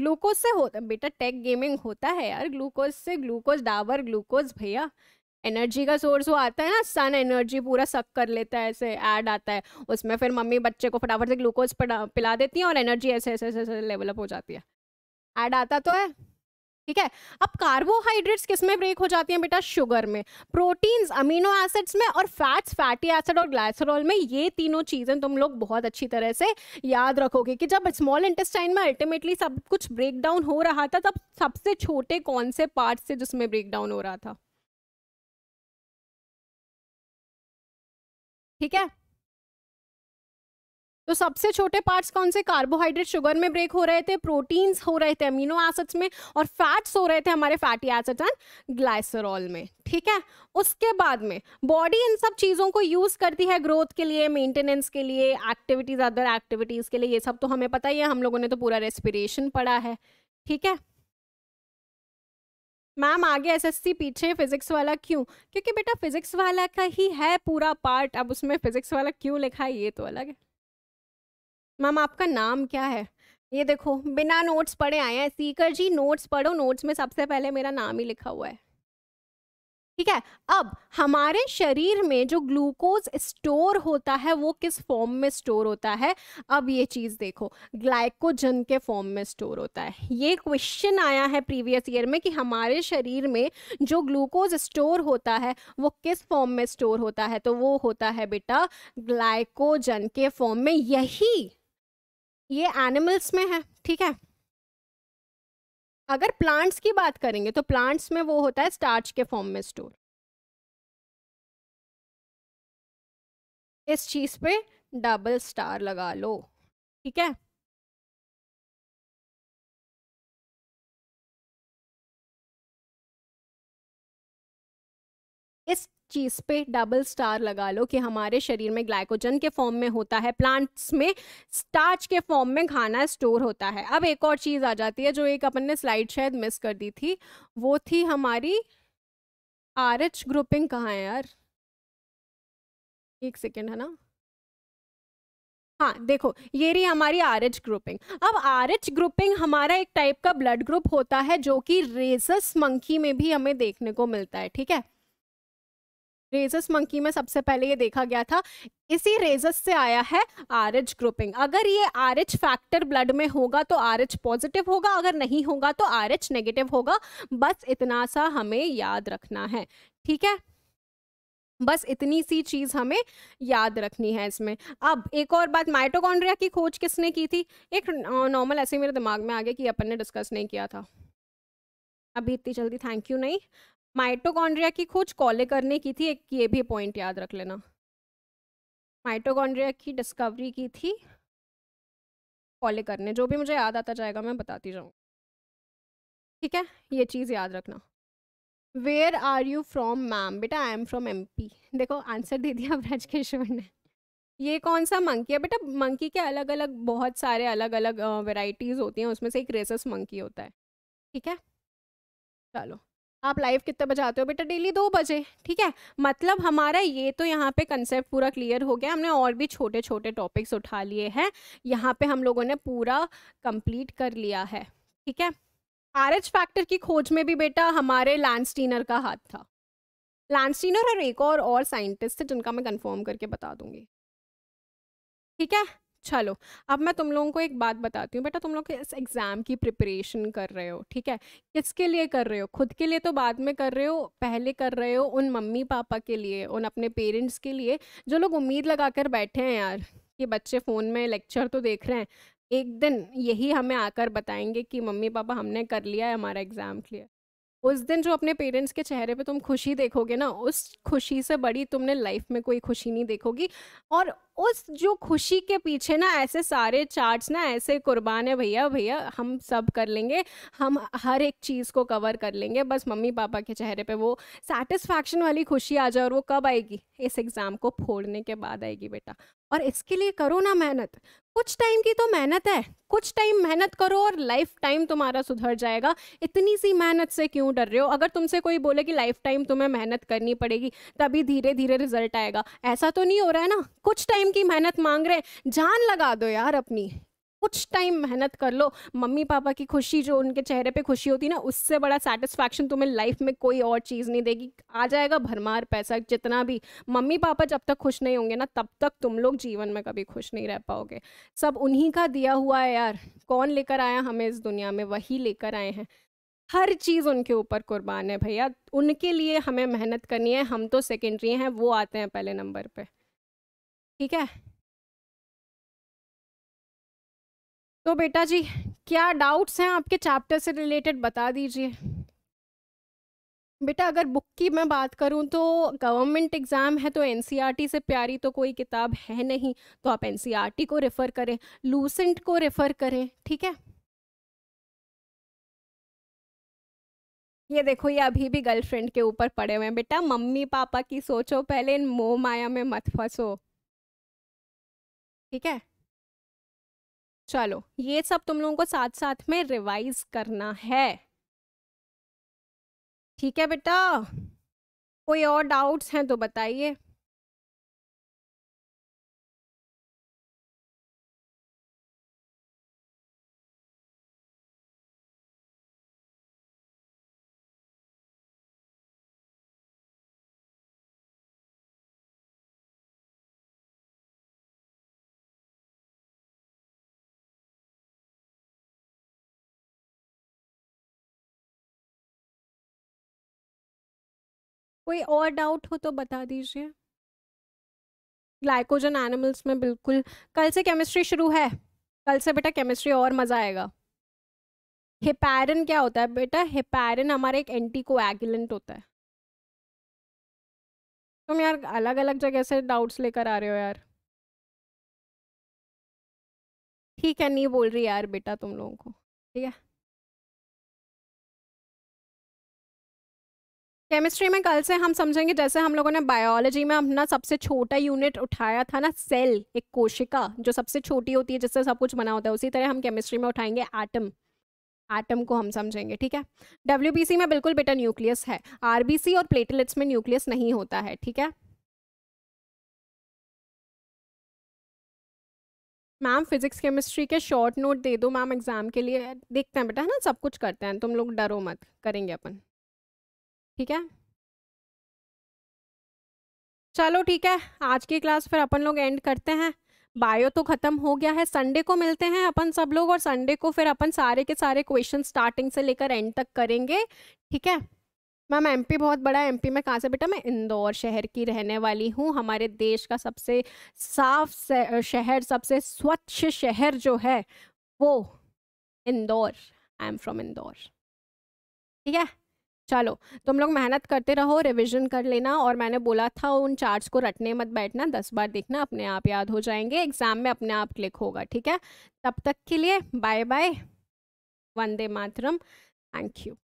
ग्लूकोज से होता बेटा टेक गेमिंग होता है यार ग्लूकोज से ग्लूकोज डावर ग्लूकोज भैया एनर्जी का सोर्स वो आता है ना सन एनर्जी पूरा सक कर लेता है ऐसे ऐड आता है उसमें फिर मम्मी बच्चे को फटाफट से ग्लूकोज पिला देती है और एनर्जी ऐसे ऐसे ऐसे ऐसे लेवलअप हो जाती है ऐड आता तो है ठीक है अब कार्बोहाइड्रेट्स किस में ब्रेक हो जाती हैं बेटा शुगर में प्रोटीन्स अमीनो एसिड्स में और फैट्स फैटी एसिड और ग्लाइसरॉल में ये तीनों चीज़ें तुम लोग बहुत अच्छी तरह से याद रखोगे कि जब स्मॉल इंटेस्टाइन में अल्टीमेटली सब कुछ ब्रेक डाउन हो रहा था तब सबसे छोटे कौन से पार्ट से जिसमें ब्रेक डाउन हो रहा था ठीक है तो सबसे छोटे पार्ट्स कौन से कार्बोहाइड्रेट शुगर में ब्रेक हो रहे थे प्रोटीन्स हो रहे थे अमीनो एसिड्स में और फैट्स हो रहे थे हमारे फैटी एसिड्स एंड ग्लाइसरॉल में ठीक है उसके बाद में बॉडी इन सब चीज़ों को यूज़ करती है ग्रोथ के लिए मेंटेनेंस के लिए एक्टिविटीज़ अदर एक्टिविटीज़ के लिए ये सब तो हमें पता ही है हम लोगों ने तो पूरा रेस्पिरेशन पढ़ा है ठीक है मैम आगे एसएससी पीछे फिजिक्स वाला क्यों क्योंकि बेटा फिजिक्स वाला का ही है पूरा पार्ट अब उसमें फिजिक्स वाला क्यों लिखा है ये तो अलग है मैम आपका नाम क्या है ये देखो बिना नोट्स पढ़े आए हैं सीकर जी नोट्स पढ़ो नोट्स में सबसे पहले मेरा नाम ही लिखा हुआ है ठीक है अब हमारे शरीर में जो ग्लूकोज स्टोर होता है वो किस फॉर्म में स्टोर होता है अब ये चीज़ देखो ग्लाइकोजन के फॉर्म में स्टोर होता है ये क्वेश्चन आया है प्रीवियस ईयर में कि हमारे शरीर में जो ग्लूकोज स्टोर होता है वो किस फॉर्म में स्टोर होता है तो वो होता है बेटा ग्लाइकोजन के फॉर्म में यही ये एनिमल्स में है ठीक है अगर प्लांट्स की बात करेंगे तो प्लांट्स में वो होता है स्टार्च के फॉर्म में स्टोर इस चीज़ पे डबल स्टार लगा लो ठीक है चीज़ पे डबल स्टार लगा लो कि हमारे शरीर में ग्लाइकोजन के फॉर्म में होता है प्लांट्स में स्टार्च के फॉर्म में खाना स्टोर होता है अब एक और चीज़ आ जाती है जो एक अपन ने स्लाइड शायद मिस कर दी थी वो थी हमारी आर एच ग्रुपिंग कहाँ है यार एक सेकेंड है ना हाँ देखो ये रही हमारी आर एच ग्रुपिंग अब आर एच ग्रुपिंग हमारा एक टाइप का ब्लड ग्रुप होता है जो कि रेजस मंकी में भी हमें देखने को मिलता है ठीक है रेजस मंकी में सबसे पहले ये देखा गया था इसी रेजस से आया है आर एच ग्रुपिंग अगर ये आर एच फैक्टर ब्लड में होगा तो आर एच पॉजिटिव होगा अगर नहीं होगा तो आर एच नेगेटिव होगा बस इतना सा हमें याद रखना है ठीक है बस इतनी सी चीज़ हमें याद रखनी है इसमें अब एक और बात माइटोकॉन्ड्रिया की खोज किसने की थी एक नॉर्मल ऐसे मेरे दिमाग में आ गया कि अपन ने डिस्कस नहीं किया था अभी इतनी जल्दी थैंक यू नहीं माइटोकॉन्ड्रिया की खोज कॉले करने की थी एक ये भी पॉइंट याद रख लेना माइटोकॉन्ड्रिया की डिस्कवरी की थी कॉले करने जो भी मुझे याद आता जाएगा मैं बताती जाऊँ ठीक है ये चीज़ याद रखना where are you from ma'am बेटा I am from M P देखो आंसर दे दिया ब्रजकेश्वर ने ये कौन सा मंकी है बेटा मंकी के अलग अलग बहुत सारे अलग अलग वेराइटीज़ होती हैं उसमें से एक रेसस मंकी होता है ठीक है चलो आप लाइव कितने बजे आते हो बेटा डेली दो बजे ठीक है मतलब हमारा ये तो यहाँ पे कंसेप्ट पूरा क्लियर हो गया हमने और भी छोटे छोटे टॉपिक्स उठा लिए हैं यहाँ पे हम लोगों ने पूरा कंप्लीट कर लिया है ठीक है आर एच फैक्टर की खोज में भी बेटा हमारे लैंडस्टीनर का हाथ था लैंडस्टीनर और एक और और साइंटिस्ट थे जिनका मैं कन्फर्म करके बता दूंगी ठीक है चलो अब मैं तुम लोगों को एक बात बताती हूँ बेटा तुम लोग इस एग्ज़ाम की प्रिपरेशन कर रहे हो ठीक है किसके लिए कर रहे हो खुद के लिए तो बाद में कर रहे हो पहले कर रहे हो उन मम्मी पापा के लिए उन अपने पेरेंट्स के लिए जो लोग उम्मीद लगा कर बैठे हैं यार कि बच्चे फ़ोन में लेक्चर तो देख रहे हैं एक दिन यही हमें आकर बताएंगे कि मम्मी पापा हमने कर लिया है हमारा एग्ज़ाम क्लियर उस दिन जो अपने पेरेंट्स के चेहरे पे तुम खुशी देखोगे ना उस खुशी से बड़ी तुमने लाइफ में कोई खुशी नहीं देखोगी और उस जो खुशी के पीछे ना ऐसे सारे चार्ट ना ऐसे कुर्बान है भैया भैया हम सब कर लेंगे हम हर एक चीज़ को कवर कर लेंगे बस मम्मी पापा के चेहरे पे वो सेटिस्फैक्शन वाली खुशी आ जाए और वो कब आएगी इस एग्ज़ाम को फोड़ने के बाद आएगी बेटा और इसके लिए करो ना मेहनत कुछ टाइम की तो मेहनत है कुछ टाइम मेहनत करो और लाइफ टाइम तुम्हारा सुधर जाएगा इतनी सी मेहनत से क्यों डर रहे हो अगर तुमसे कोई बोले कि लाइफ टाइम तुम्हें मेहनत करनी पड़ेगी तभी धीरे धीरे रिजल्ट आएगा ऐसा तो नहीं हो रहा है ना कुछ टाइम की मेहनत मांग रहे हैं जान लगा दो यार अपनी कुछ टाइम मेहनत कर लो मम्मी पापा की खुशी जो उनके चेहरे पे खुशी होती है ना उससे बड़ा सेटिस्फैक्शन तुम्हें लाइफ में कोई और चीज़ नहीं देगी आ जाएगा भरमार पैसा जितना भी मम्मी पापा जब तक खुश नहीं होंगे ना तब तक तुम लोग जीवन में कभी खुश नहीं रह पाओगे सब उन्हीं का दिया हुआ है यार कौन लेकर आया हमें इस दुनिया में वही लेकर आए हैं हर चीज़ उनके ऊपर कुर्बान है भैया उनके लिए हमें मेहनत करनी है हम तो सेकेंडरी हैं वो आते हैं पहले नंबर पर ठीक है तो बेटा जी क्या डाउट्स हैं आपके चैप्टर से रिलेटेड बता दीजिए बेटा अगर बुक की मैं बात करूं तो गवर्नमेंट एग्ज़ाम है तो एन e से प्यारी तो कोई किताब है नहीं तो आप एन e को रेफ़र करें लूसेंट को रेफ़र करें ठीक है ये देखो ये अभी भी गर्लफ्रेंड के ऊपर पड़े हुए हैं बेटा मम्मी पापा की सोचो पहले इन मोह माया में मत फंसो ठीक है चलो ये सब तुम लोगों को साथ साथ में रिवाइज करना है ठीक है बेटा कोई और डाउट्स हैं तो बताइए कोई और डाउट हो तो बता दीजिए ग्लाइकोजन एनिमल्स में बिल्कुल कल से केमिस्ट्री शुरू है कल से बेटा केमिस्ट्री और मज़ा आएगा हिपैरन क्या होता है बेटा हिपैरन हमारा एक एंटी एगुलेंट होता है तुम यार अलग अलग जगह से डाउट्स लेकर आ रहे हो यार ठीक है नहीं बोल रही यार बेटा तुम लोगों को ठीक है केमिस्ट्री में कल से हम समझेंगे जैसे हम लोगों ने बायोलॉजी में अपना सबसे छोटा यूनिट उठाया था ना सेल एक कोशिका जो सबसे छोटी होती है जिससे सब कुछ बना होता है उसी तरह हम केमिस्ट्री में उठाएंगे एटम एटम को हम समझेंगे ठीक है डब्ल्यू में बिल्कुल बेटा न्यूक्लियस है आर और प्लेटलेट्स में न्यूक्लियस नहीं होता है ठीक है मैम फिजिक्स केमिस्ट्री के शॉर्ट नोट दे दो मैम एग्जाम के लिए देखते हैं बेटा है ना सब कुछ करते हैं तुम लोग डरो मत करेंगे अपन ठीक है चलो ठीक है आज की क्लास फिर अपन लोग एंड करते हैं बायो तो ख़त्म हो गया है संडे को मिलते हैं अपन सब लोग और संडे को फिर अपन सारे के सारे क्वेश्चन स्टार्टिंग से लेकर एंड तक करेंगे ठीक है मैम एमपी बहुत बड़ा है एमपी में कहाँ से बेटा मैं इंदौर शहर की रहने वाली हूँ हमारे देश का सबसे साफ शहर सबसे स्वच्छ शहर जो है वो Indore I am from Indore ठीक है चलो तुम लोग मेहनत करते रहो रिविजन कर लेना और मैंने बोला था उन चार्ट्स को रटने मत बैठना दस बार देखना अपने आप याद हो जाएंगे एग्जाम में अपने आप क्लिक होगा ठीक है तब तक के लिए bye bye Vande Mataram thank you